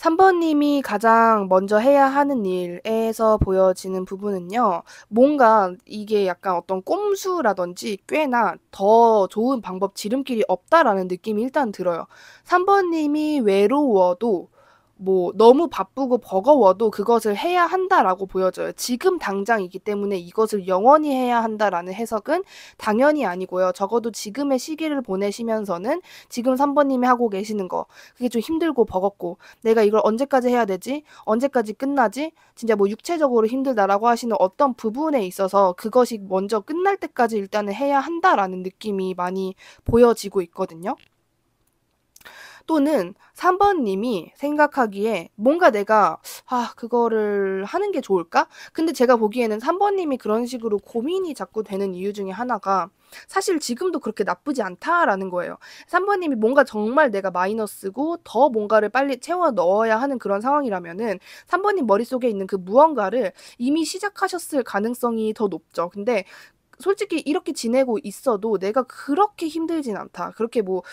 3번님이 가장 먼저 해야 하는 일에서 보여지는 부분은요, 뭔가 이게 약간 어떤 꼼수라든지 꽤나 더 좋은 방법 지름길이 없다라는 느낌이 일단 들어요. 3번님이 외로워도 뭐 너무 바쁘고 버거워도 그것을 해야 한다라고 보여져요. 지금 당장이기 때문에 이것을 영원히 해야 한다라는 해석은 당연히 아니고요. 적어도 지금의 시기를 보내시면서는 지금 3번님이 하고 계시는 거 그게 좀 힘들고 버겁고 내가 이걸 언제까지 해야 되지? 언제까지 끝나지? 진짜 뭐 육체적으로 힘들다라고 하시는 어떤 부분에 있어서 그것이 먼저 끝날 때까지 일단은 해야 한다라는 느낌이 많이 보여지고 있거든요. 또는 3번 님이 생각하기에 뭔가 내가 아, 그거를 하는 게 좋을까? 근데 제가 보기에는 3번 님이 그런 식으로 고민이 자꾸 되는 이유 중에 하나가 사실 지금도 그렇게 나쁘지 않다라는 거예요. 3번 님이 뭔가 정말 내가 마이너스고 더 뭔가를 빨리 채워 넣어야 하는 그런 상황이라면은 3번 님 머릿속에 있는 그 무언가를 이미 시작하셨을 가능성이 더 높죠. 근데 솔직히 이렇게 지내고 있어도 내가 그렇게 힘들진 않다. 그렇게 뭐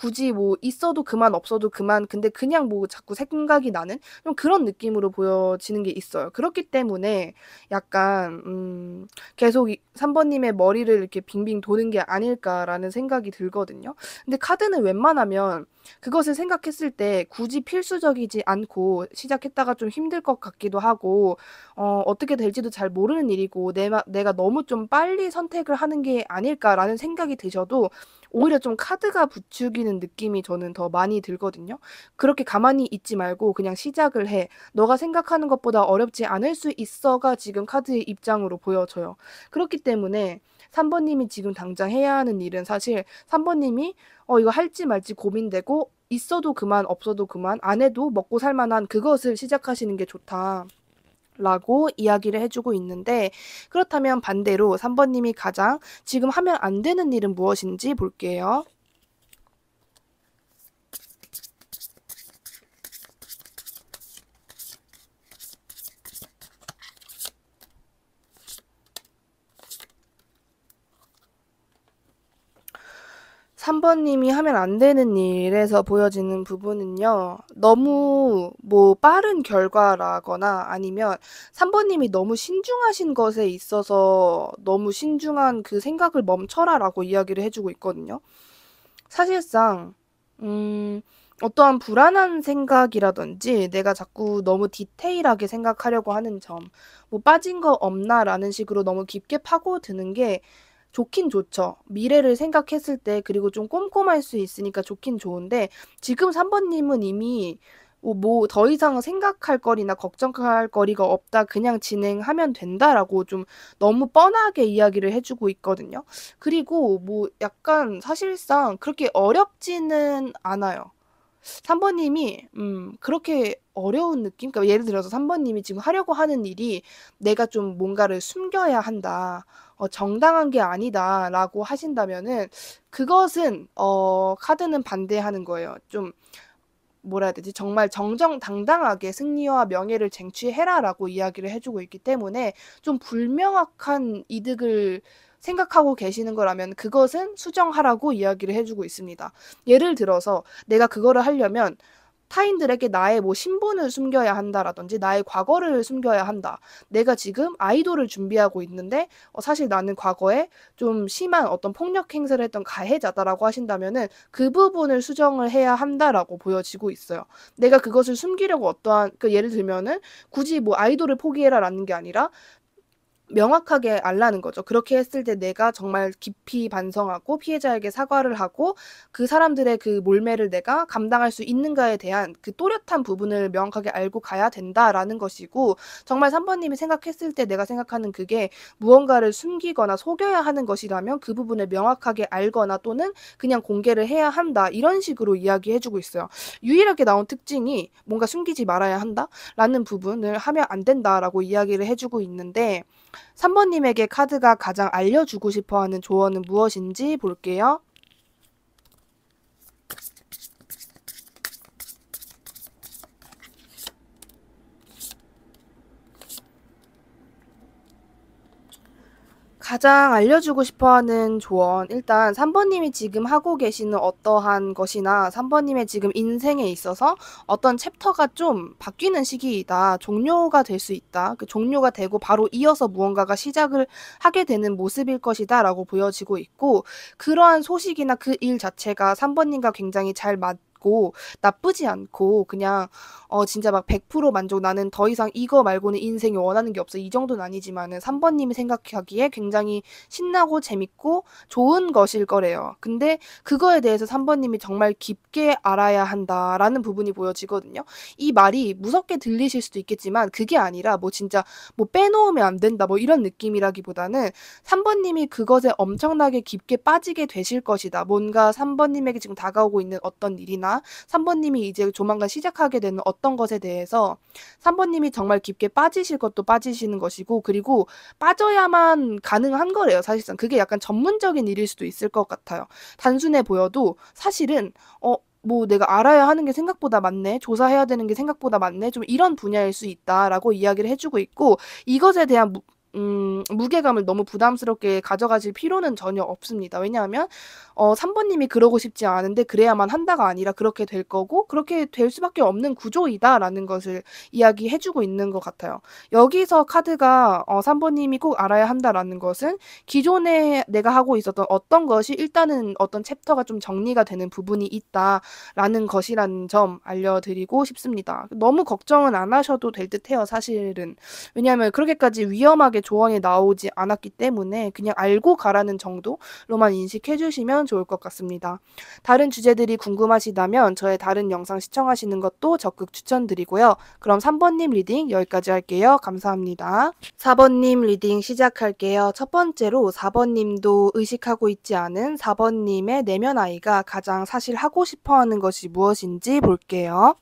굳이 뭐 있어도 그만 없어도 그만 근데 그냥 뭐 자꾸 생각이 나는 좀 그런 느낌으로 보여지는 게 있어요. 그렇기 때문에 약간 음 계속 3번님의 머리를 이렇게 빙빙 도는 게 아닐까라는 생각이 들거든요. 근데 카드는 웬만하면 그것을 생각했을 때 굳이 필수적이지 않고 시작했다가 좀 힘들 것 같기도 하고 어, 어떻게 될지도 잘 모르는 일이고 내가, 내가 너무 좀 빨리 선택을 하는 게 아닐까라는 생각이 드셔도 오히려 좀 카드가 부추기는 느낌이 저는 더 많이 들거든요. 그렇게 가만히 있지 말고 그냥 시작을 해. 너가 생각하는 것보다 어렵지 않을 수 있어가 지금 카드의 입장으로 보여져요. 그렇기 때문에 3번님이 지금 당장 해야 하는 일은 사실 3번님이 어, 이거 할지 말지 고민되고 있어도 그만 없어도 그만 안 해도 먹고 살 만한 그것을 시작하시는 게 좋다. 라고 이야기를 해주고 있는데 그렇다면 반대로 3번님이 가장 지금 하면 안 되는 일은 무엇인지 볼게요. 3번님이 하면 안 되는 일에서 보여지는 부분은요, 너무 뭐 빠른 결과라거나 아니면 3번님이 너무 신중하신 것에 있어서 너무 신중한 그 생각을 멈춰라 라고 이야기를 해주고 있거든요. 사실상, 음, 어떠한 불안한 생각이라든지 내가 자꾸 너무 디테일하게 생각하려고 하는 점, 뭐 빠진 거 없나 라는 식으로 너무 깊게 파고드는 게 좋긴 좋죠. 미래를 생각했을 때 그리고 좀 꼼꼼할 수 있으니까 좋긴 좋은데 지금 3번님은 이미 어, 뭐더 이상 생각할 거리나 걱정할 거리가 없다 그냥 진행하면 된다라고 좀 너무 뻔하게 이야기를 해주고 있거든요. 그리고 뭐 약간 사실상 그렇게 어렵지는 않아요. 3번님이 음 그렇게 어려운 느낌? 그러니까 예를 들어서 3번님이 지금 하려고 하는 일이 내가 좀 뭔가를 숨겨야 한다. 어, 정당한 게 아니다라고 하신다면은 그것은 어 카드는 반대하는 거예요. 좀 뭐라 해야 되지 정말 정정당당하게 승리와 명예를 쟁취해라라고 이야기를 해주고 있기 때문에 좀 불명확한 이득을 생각하고 계시는 거라면 그것은 수정하라고 이야기를 해주고 있습니다. 예를 들어서 내가 그거를 하려면 타인들에게 나의 뭐 신분을 숨겨야 한다라든지 나의 과거를 숨겨야 한다. 내가 지금 아이돌을 준비하고 있는데 어, 사실 나는 과거에 좀 심한 어떤 폭력 행세를 했던 가해자다라고 하신다면은 그 부분을 수정을 해야 한다라고 보여지고 있어요. 내가 그것을 숨기려고 어떠한 그 예를 들면은 굳이 뭐 아이돌을 포기해라라는 게 아니라 명확하게 알라는 거죠. 그렇게 했을 때 내가 정말 깊이 반성하고 피해자에게 사과를 하고 그 사람들의 그 몰매를 내가 감당할 수 있는가에 대한 그 또렷한 부분을 명확하게 알고 가야 된다라는 것이고 정말 3번님이 생각했을 때 내가 생각하는 그게 무언가를 숨기거나 속여야 하는 것이라면 그 부분을 명확하게 알거나 또는 그냥 공개를 해야 한다 이런 식으로 이야기해주고 있어요. 유일하게 나온 특징이 뭔가 숨기지 말아야 한다라는 부분을 하면 안 된다라고 이야기를 해주고 있는데 3번님에게 카드가 가장 알려주고 싶어 하는 조언은 무엇인지 볼게요. 가장 알려주고 싶어 하는 조언. 일단 3번님이 지금 하고 계시는 어떠한 것이나 3번님의 지금 인생에 있어서 어떤 챕터가 좀 바뀌는 시기이다. 종료가 될 수 있다. 그 종료가 되고 바로 이어서 무언가가 시작을 하게 되는 모습일 것이다. 라고 보여지고 있고, 그러한 소식이나 그 일 자체가 3번님과 굉장히 잘 맞, 같고 나쁘지 않고 그냥 어 진짜 막 100% 만족 나는 더 이상 이거 말고는 인생이 원하는 게 없어 이 정도는 아니지만은 3번님이 생각하기에 굉장히 신나고 재밌고 좋은 것일 거래요. 근데 그거에 대해서 3번님이 정말 깊게 알아야 한다라는 부분이 보여지거든요. 이 말이 무섭게 들리실 수도 있겠지만 그게 아니라 뭐 진짜 뭐 빼놓으면 안 된다 뭐 이런 느낌이라기보다는 3번님이 그것에 엄청나게 깊게 빠지게 되실 것이다. 뭔가 3번님에게 지금 다가오고 있는 어떤 일이나 3번님이 아, 이제 조만간 시작하게 되는 어떤 것에 대해서 3번님이 정말 깊게 빠지실 것도 빠지시는 것이고 그리고 빠져야만 가능한 거래요. 사실상 그게 약간 전문적인 일일 수도 있을 것 같아요. 단순해 보여도 사실은 어 뭐 내가 알아야 하는 게 생각보다 많네, 조사해야 되는 게 생각보다 많네, 좀 이런 분야일 수 있다라고 이야기를 해주고 있고, 이것에 대한 음, 무게감을 너무 부담스럽게 가져가실 필요는 전혀 없습니다. 왜냐하면, 어, 3번님이 그러고 싶지 않은데 그래야만 한다가 아니라 그렇게 될 거고, 그렇게 될 수밖에 없는 구조이다라는 것을 이야기해주고 있는 것 같아요. 여기서 카드가 어, 3번님이 꼭 알아야 한다라는 것은 기존에 내가 하고 있었던 어떤 것이 일단은 어떤 챕터가 좀 정리가 되는 부분이 있다라는 것이라는 점 알려드리고 싶습니다. 너무 걱정은 안 하셔도 될듯 해요, 사실은. 왜냐하면 그렇게까지 위험하게 정확하게 조언이 나오지 않았기 때문에 그냥 알고 가라는 정도로만 인식해 주시면 좋을 것 같습니다. 다른 주제들이 궁금하시다면 저의 다른 영상 시청하시는 것도 적극 추천드리고요. 그럼 3번님 리딩 여기까지 할게요. 감사합니다. 4번님 리딩 시작할게요. 첫 번째로 4번님도 의식하고 있지 않은 4번님의 내면 아이가 가장 사실 하고 싶어 하는 것이 무엇인지 볼게요.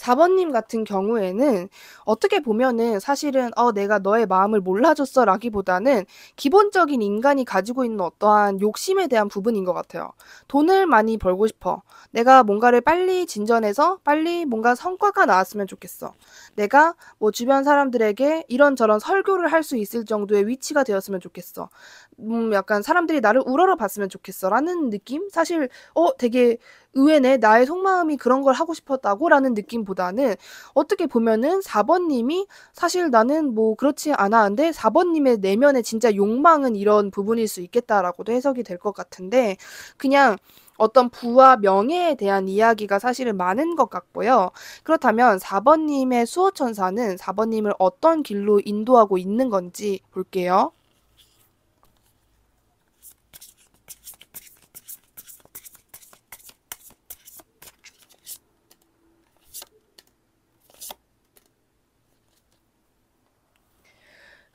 4번님 같은 경우에는 어떻게 보면은 사실은 어, 내가 너의 마음을 몰라줬어 라기보다는 기본적인 인간이 가지고 있는 어떠한 욕심에 대한 부분인 것 같아요. 돈을 많이 벌고 싶어. 내가 뭔가를 빨리 진전해서 빨리 뭔가 성과가 나왔으면 좋겠어. 내가 뭐 주변 사람들에게 이런저런 설교를 할 수 있을 정도의 위치가 되었으면 좋겠어. 음, 약간 사람들이 나를 우러러 봤으면 좋겠어. 라는 느낌? 사실, 어, 되게 의외네 나의 속마음이 그런 걸 하고 싶었다고라는 느낌보다는 어떻게 보면은 4번님이 사실 나는 뭐 그렇지 않아한데 4번님의 내면의 진짜 욕망은 이런 부분일 수 있겠다라고도 해석이 될 것 같은데 그냥 어떤 부와 명예에 대한 이야기가 사실은 많은 것 같고요. 그렇다면 4번님의 수호천사는 4번님을 어떤 길로 인도하고 있는 건지 볼게요.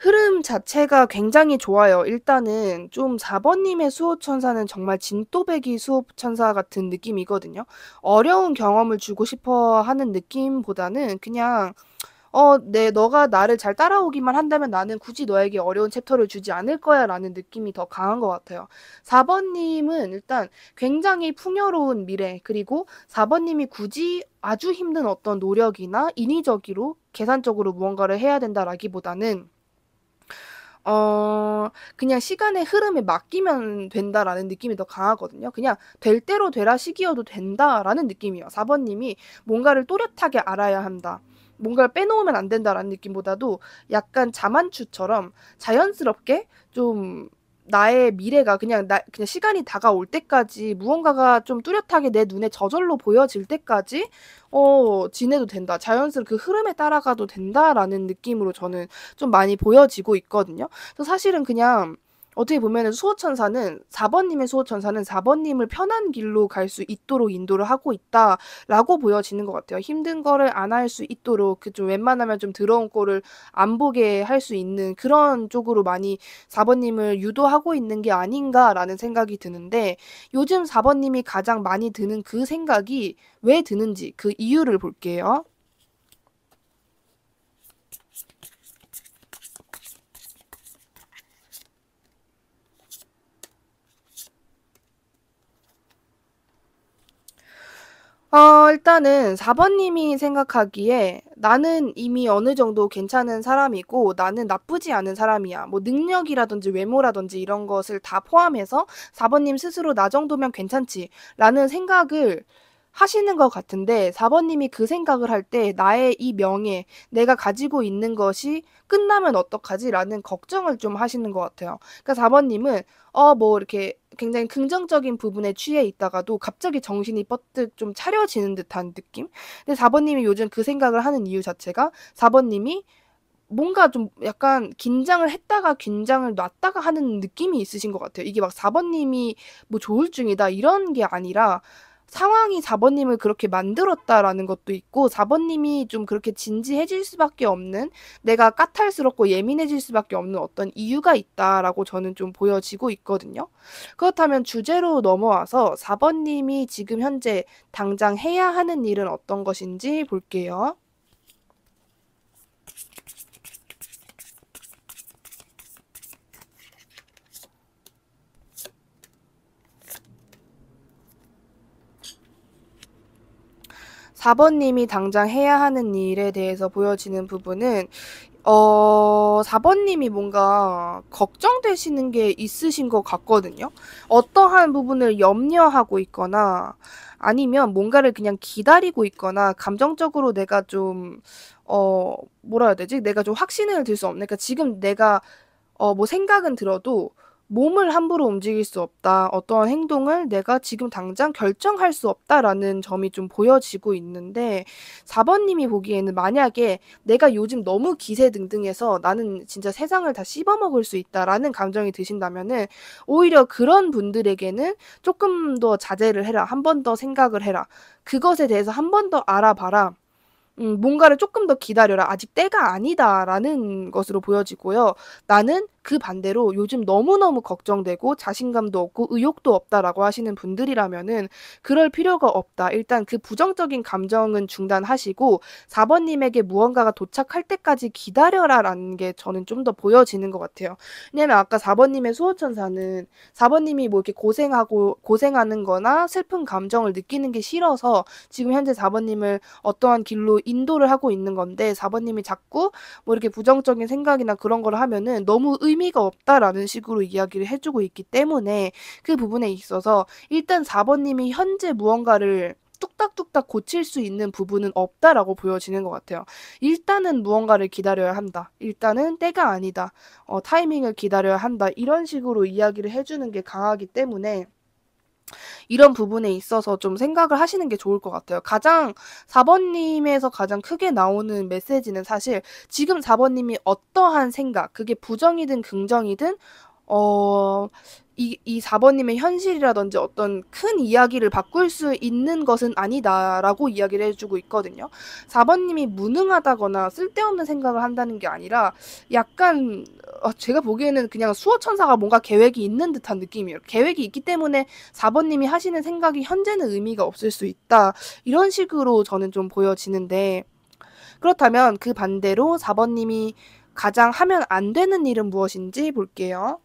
흐름 자체가 굉장히 좋아요. 일단은 좀 4번님의 수호천사는 정말 진또배기 수호천사 같은 느낌이거든요. 어려운 경험을 주고 싶어 하는 느낌보다는 그냥 어, 네, 너가 나를 잘 따라오기만 한다면 나는 굳이 너에게 어려운 챕터를 주지 않을 거야 라는 느낌이 더 강한 것 같아요. 4번님은 일단 굉장히 풍요로운 미래, 그리고 4번님이 굳이 아주 힘든 어떤 노력이나 인위적으로 계산적으로 무언가를 해야 된다라기보다는 어, 그냥 시간의 흐름에 맡기면 된다라는 느낌이 더 강하거든요. 그냥 될 대로 되라 시기여도 된다라는 느낌이요 4번님이 뭔가를 또렷하게 알아야 한다. 뭔가를 빼놓으면 안 된다라는 느낌보다도 약간 자만추처럼 자연스럽게 좀 나의 미래가 그냥 나 그냥 시간이 다가올 때까지 무언가가 좀 뚜렷하게 내 눈에 저절로 보여질 때까지 어 지내도 된다 자연스러운그 흐름에 따라가도 된다라는 느낌으로 저는 좀 많이 보여지고 있거든요. 그래서 사실은 그냥 어떻게 보면 수호천사는 4번님의 수호천사는 4번님을 편한 길로 갈 수 있도록 인도를 하고 있다라고 보여지는 것 같아요. 힘든 거를 안 할 수 있도록 그 좀 웬만하면 좀 더러운 꼴을 안 보게 할 수 있는 그런 쪽으로 많이 4번님을 유도하고 있는 게 아닌가라는 생각이 드는데 요즘 4번님이 가장 많이 드는 그 생각이 왜 드는지 그 이유를 볼게요. 어 일단은 4 번님이 생각하기에 '나는 이미 어느 정도 괜찮은 사람이고 나는 나쁘지 않은 사람이야.' 뭐 능력이라든지 외모라든지 이런 것을 다 포함해서 4 번님 스스로 '나 정도면 괜찮지.'라는 생각을 하시는 것 같은데 4번님이 그 생각을 할 때 나의 이 명예, 내가 가지고 있는 것이 끝나면 어떡하지? 라는 걱정을 좀 하시는 것 같아요. 그러니까 4번님은 어, 뭐 이렇게 굉장히 긍정적인 부분에 취해 있다가도 갑자기 정신이 뻗듯좀 차려지는 듯한 느낌? 근데 4번님이 요즘 그 생각을 하는 이유 자체가 4번님이 뭔가 좀 약간 긴장을 했다가 긴장을 놨다가 하는 느낌이 있으신 것 같아요. 이게 막 4번님이 뭐 조울 증이다 이런 게 아니라 상황이 4번님을 그렇게 만들었다라는 것도 있고 4번님이 좀 그렇게 진지해질 수밖에 없는 내가 까탈스럽고 예민해질 수밖에 없는 어떤 이유가 있다라고 저는 좀 보여지고 있거든요. 그렇다면 주제로 넘어와서 4번님이 지금 현재 당장 해야 하는 일은 어떤 것인지 볼게요. 4번님이 당장 해야 하는 일에 대해서 보여지는 부분은 어, 4번님이 뭔가 걱정되시는 게 있으신 것 같거든요. 어떠한 부분을 염려하고 있거나 아니면 뭔가를 그냥 기다리고 있거나 감정적으로 내가 좀, 어, 뭐라 해야 되지? 내가 좀 확신을 들 수없네 그러니까 지금 내가, 어, 뭐 생각은 들어도 몸을 함부로 움직일 수 없다. 어떠한 행동을 내가 지금 당장 결정할 수 없다라는 점이 좀 보여지고 있는데 4번님이 보기에는 만약에 내가 요즘 너무 기세 등등해서 나는 진짜 세상을 다 씹어먹을 수 있다라는 감정이 드신다면은 오히려 그런 분들에게는 조금 더 자제를 해라. 한 번 더 생각을 해라. 그것에 대해서 한 번 더 알아봐라. 음, 뭔가를 조금 더 기다려라. 아직 때가 아니다라는 것으로 보여지고요. 나는 그 반대로 요즘 너무너무 걱정되고 자신감도 없고 의욕도 없다라고 하시는 분들이라면은 그럴 필요가 없다. 일단 그 부정적인 감정은 중단하시고 4번님에게 무언가가 도착할 때까지 기다려라라는 게 저는 좀 더 보여지는 것 같아요. 왜냐면 아까 4번님의 수호천사는 4번님이 뭐 이렇게 고생하고 고생하는 거나 슬픈 감정을 느끼는 게 싫어서 지금 현재 4번님을 어떠한 길로 인도를 하고 있는 건데 4번님이 자꾸 뭐 이렇게 부정적인 생각이나 그런 걸 하면은 너무 의 의미가 없다라는 식으로 이야기를 해주고 있기 때문에 그 부분에 있어서 일단 4번님이 현재 무언가를 뚝딱뚝딱 고칠 수 있는 부분은 없다라고 보여지는 것 같아요. 일단은 무언가를 기다려야 한다. 일단은 때가 아니다. 어, 타이밍을 기다려야 한다. 이런 식으로 이야기를 해주는 게 강하기 때문에 이런 부분에 있어서 좀 생각을 하시는 게 좋을 것 같아요. 가장 4번님에서 가장 크게 나오는 메시지는 사실 지금 4번님이 어떠한 생각, 그게 부정이든 긍정이든 어, 이, 이 4번님의 현실이라든지 어떤 큰 이야기를 바꿀 수 있는 것은 아니다라고 이야기를 해주고 있거든요. 4번님이 무능하다거나 쓸데없는 생각을 한다는 게 아니라 약간 어, 제가 보기에는 그냥 수호천사가 뭔가 계획이 있는 듯한 느낌이에요. 계획이 있기 때문에 4번님이 하시는 생각이 현재는 의미가 없을 수 있다. 이런 식으로 저는 좀 보여지는데 그렇다면 그 반대로 4번님이 가장 하면 안 되는 일은 무엇인지 볼게요.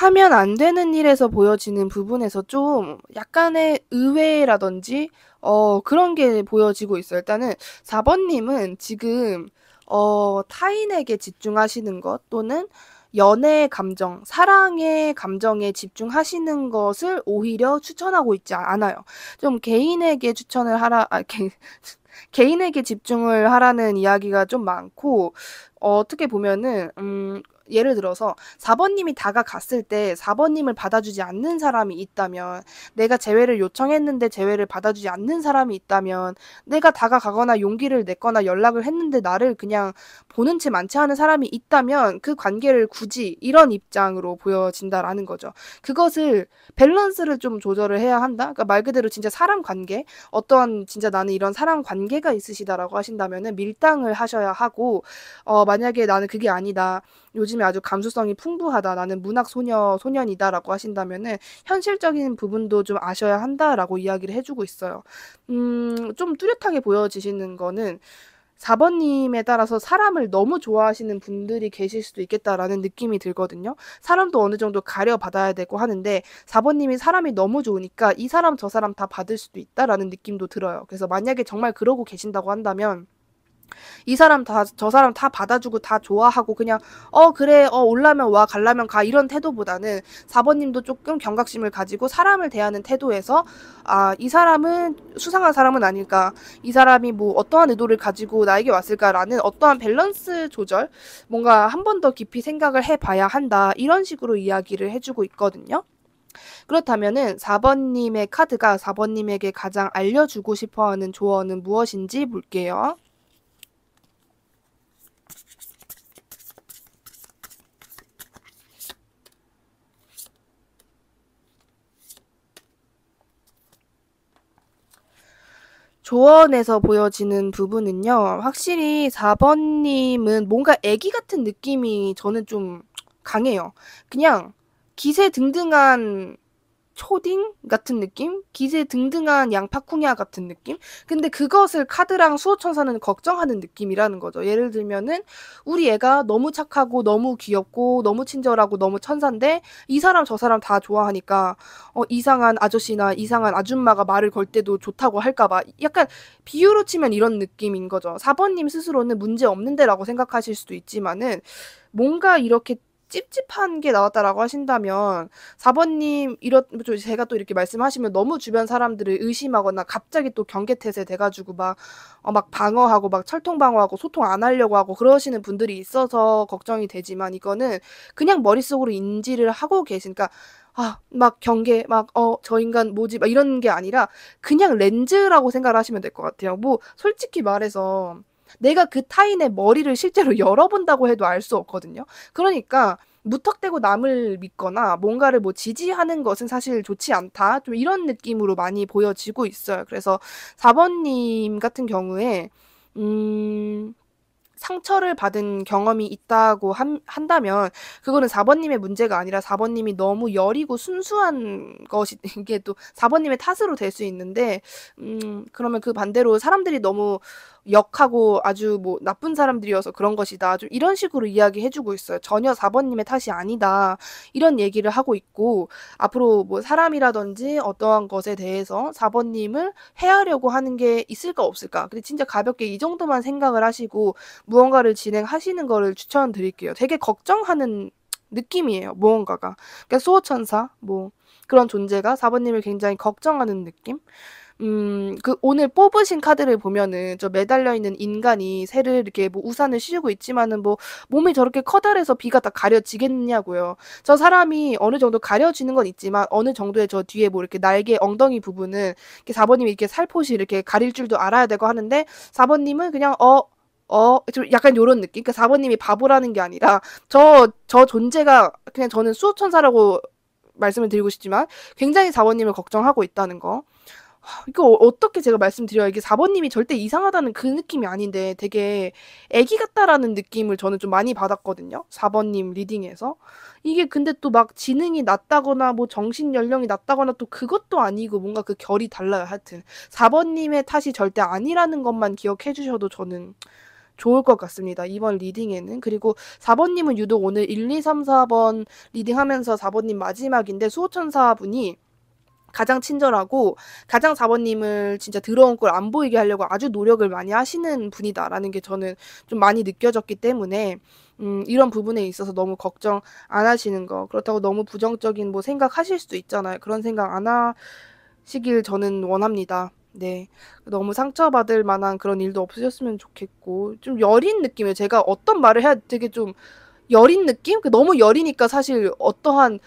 하면 안 되는 일에서 보여지는 부분에서 좀 약간의 의외라든지 어 그런 게 보여지고 있어요. 일단은 4번 님은 지금 어 타인에게 집중하시는 것 또는 연애의 감정, 사랑의 감정에 집중하시는 것을 오히려 추천하고 있지 않아요. 좀 개인에게 추천을 하라 아 개, [laughs] 개인에게 집중을 하라는 이야기가 좀 많고 어, 어떻게 보면은 음 예를 들어서 4번님이 다가갔을 때 4번님을 받아주지 않는 사람이 있다면 내가 재회를 요청했는데 재회를 받아주지 않는 사람이 있다면 내가 다가가거나 용기를 냈거나 연락을 했는데 나를 그냥 보는 채 많지 않은 사람이 있다면 그 관계를 굳이 이런 입장으로 보여진다라는 거죠. 그것을 밸런스를 좀 조절을 해야 한다. 그러니까 말 그대로 진짜 사람 관계 어떤 진짜 나는 이런 사람 관계가 있으시다라고 하신다면은 밀당을 하셔야 하고 어 만약에 나는 그게 아니다. 요즘에 아주 감수성이 풍부하다. 나는 문학 소녀 소년이다라고 하신다면은 현실적인 부분도 좀 아셔야 한다라고 이야기를 해주고 있어요. 음, 좀 뚜렷하게 보여지시는 거는 4번님에 따라서 사람을 너무 좋아하시는 분들이 계실 수도 있겠다라는 느낌이 들거든요. 사람도 어느 정도 가려받아야 되고 하는데 4번님이 사람이 너무 좋으니까 이 사람 저 사람 다 받을 수도 있다라는 느낌도 들어요. 그래서 만약에 정말 그러고 계신다고 한다면 이 사람 다 저 사람 다 받아주고 다 좋아하고 그냥 어 그래 어 올라면 와 갈라면 가 이런 태도보다는 4번님도 조금 경각심을 가지고 사람을 대하는 태도에서 아 이 사람은 수상한 사람은 아닐까 이 사람이 뭐 어떠한 의도를 가지고 나에게 왔을까라는 어떠한 밸런스 조절 뭔가 한 번 더 깊이 생각을 해봐야 한다 이런 식으로 이야기를 해주고 있거든요. 그렇다면은 4번님의 카드가 4번님에게 가장 알려주고 싶어 하는 조언은 무엇인지 볼게요. 조언에서 보여지는 부분은요. 확실히 4번님은 뭔가 애기 같은 느낌이 저는 좀 강해요. 그냥 기세 등등한 초딩 같은 느낌? 기세 등등한 양파쿵야 같은 느낌? 근데 그것을 카드랑 수호천사는 걱정하는 느낌이라는 거죠. 예를 들면은 우리 애가 너무 착하고 너무 귀엽고 너무 친절하고 너무 천사인데 이 사람 저 사람 다 좋아하니까 어, 이상한 아저씨나 이상한 아줌마가 말을 걸 때도 좋다고 할까봐 약간 비유로 치면 이런 느낌인 거죠. 4번님 스스로는 문제 없는데라고 생각하실 수도 있지만은 뭔가 이렇게 찝찝한 게 나왔다라고 하신다면 4번님 이렇 제가 또 이렇게 말씀하시면 너무 주변 사람들을 의심하거나 갑자기 또 경계태세 돼가지고 막막 어, 막 방어하고 막 철통 방어하고 소통 안 하려고 하고 그러시는 분들이 있어서 걱정이 되지만 이거는 그냥 머릿속으로 인지를 하고 계시니까 그러니까 아, 막 경계, 막, 어, 저 인간 뭐지, 막 이런 게 아니라 그냥 렌즈라고 생각을 하시면 될 것 같아요. 뭐, 솔직히 말해서 내가 그 타인의 머리를 실제로 [laughs] 열어본다고 해도 알 수 없거든요. 그러니까 무턱대고 남을 믿거나 뭔가를 뭐 지지하는 것은 사실 좋지 않다. 좀 이런 느낌으로 많이 보여지고 있어요. 그래서 4번님 같은 경우에, 음, 상처를 받은 경험이 있다고 한, 한 다면 그거는 4번님의 문제가 아니라 4번님이 너무 여리고 순수한 것이 [laughs] 이게 또 4번님의 탓으로 될 수 있는데 음 그러면 그 반대로 사람들이 너무 역하고 아주 뭐 나쁜 사람들이어서 그런 것이다. 좀 이런 식으로 이야기해주고 있어요. 전혀 4번님의 탓이 아니다. 이런 얘기를 하고 있고 앞으로 뭐 사람이라든지 어떠한 것에 대해서 4번님을 해하려고 하는 게 있을까 없을까. 근데 진짜 가볍게 이 정도만 생각을 하시고 무언가를 진행하시는 거를 추천드릴게요. 되게 걱정하는 느낌이에요. 무언가가. 그러니까 수호천사 뭐 그런 존재가 4번님을 굉장히 걱정하는 느낌? 음, 그 오늘 뽑으신 카드를 보면은 저 매달려 있는 인간이 새를 이렇게 뭐 우산을 씌우고 있지만은 뭐 몸이 저렇게 커다래서 비가 다 가려지겠냐고요. 저 사람이 어느 정도 가려지는 건 있지만 어느 정도의 저 뒤에 뭐 이렇게 날개 엉덩이 부분은 이렇게 4번님이 이렇게 살포시 이렇게 가릴 줄도 알아야 되고 하는데 4번님은 그냥 어, 어, 좀 약간 요런 느낌? 그러니까 4번님이 바보라는 게 아니라 저, 저 존재가 그냥 저는 수호천사라고 말씀을 드리고 싶지만 굉장히 4번님을 걱정하고 있다는 거. 이거 어, 어떻게 제가 말씀드려야 이게 4번님이 절대 이상하다는 그 느낌이 아닌데 되게 애기 같다라는 느낌을 저는 좀 많이 받았거든요. 4번님 리딩에서. 이게 근데 또 막 지능이 낮다거나 뭐 정신 연령이 낮다거나 또 그것도 아니고 뭔가 그 결이 달라요. 하여튼 4번님의 탓이 절대 아니라는 것만 기억해 주셔도 저는 좋을 것 같습니다. 이번 리딩에는. 그리고 4번님은 유독 오늘 1, 2, 3, 4번 리딩하면서 4번님 마지막인데 수호천사분이 가장 친절하고 가장 자버님을 진짜 더러운 걸안 보이게 하려고 아주 노력을 많이 하시는 분이다라는 게 저는 좀 많이 느껴졌기 때문에 음, 이런 부분에 있어서 너무 걱정 안 하시는 거 그렇다고 너무 부정적인 뭐 생각하실 수도 있잖아요 그런 생각 안 하시길 저는 원합니다. 네. 너무 상처받을 만한 그런 일도 없으셨으면 좋겠고, 좀 여린 느낌이에요. 제가 어떤 말을 해야 되게 좀 여린 느낌? 그 너무 여리니까 사실 어떠한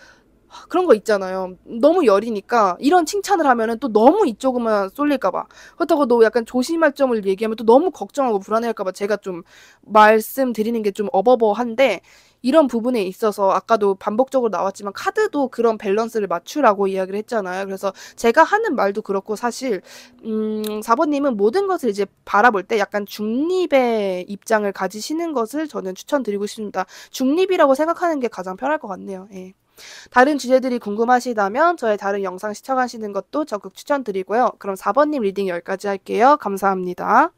그런 거 있잖아요. 너무 여리니까 이런 칭찬을 하면은 또 너무 이쪽으로만 쏠릴까봐. 그렇다고 너 약간 조심할 점을 얘기하면 또 너무 걱정하고 불안해할까봐 제가 좀 말씀드리는 게 좀 어버버한데 이런 부분에 있어서 아까도 반복적으로 나왔지만 카드도 그런 밸런스를 맞추라고 이야기를 했잖아요. 그래서 제가 하는 말도 그렇고 사실 음사번님은 모든 것을 이제 바라볼 때 약간 중립의 입장을 가지시는 것을 저는 추천드리고 싶습니다. 중립이라고 생각하는 게 가장 편할 것 같네요. 예. 다른 주제들이 궁금하시다면 저의 다른 영상 시청하시는 것도 적극 추천드리고요. 그럼 4번님 리딩 여기까지 할게요. 감사합니다.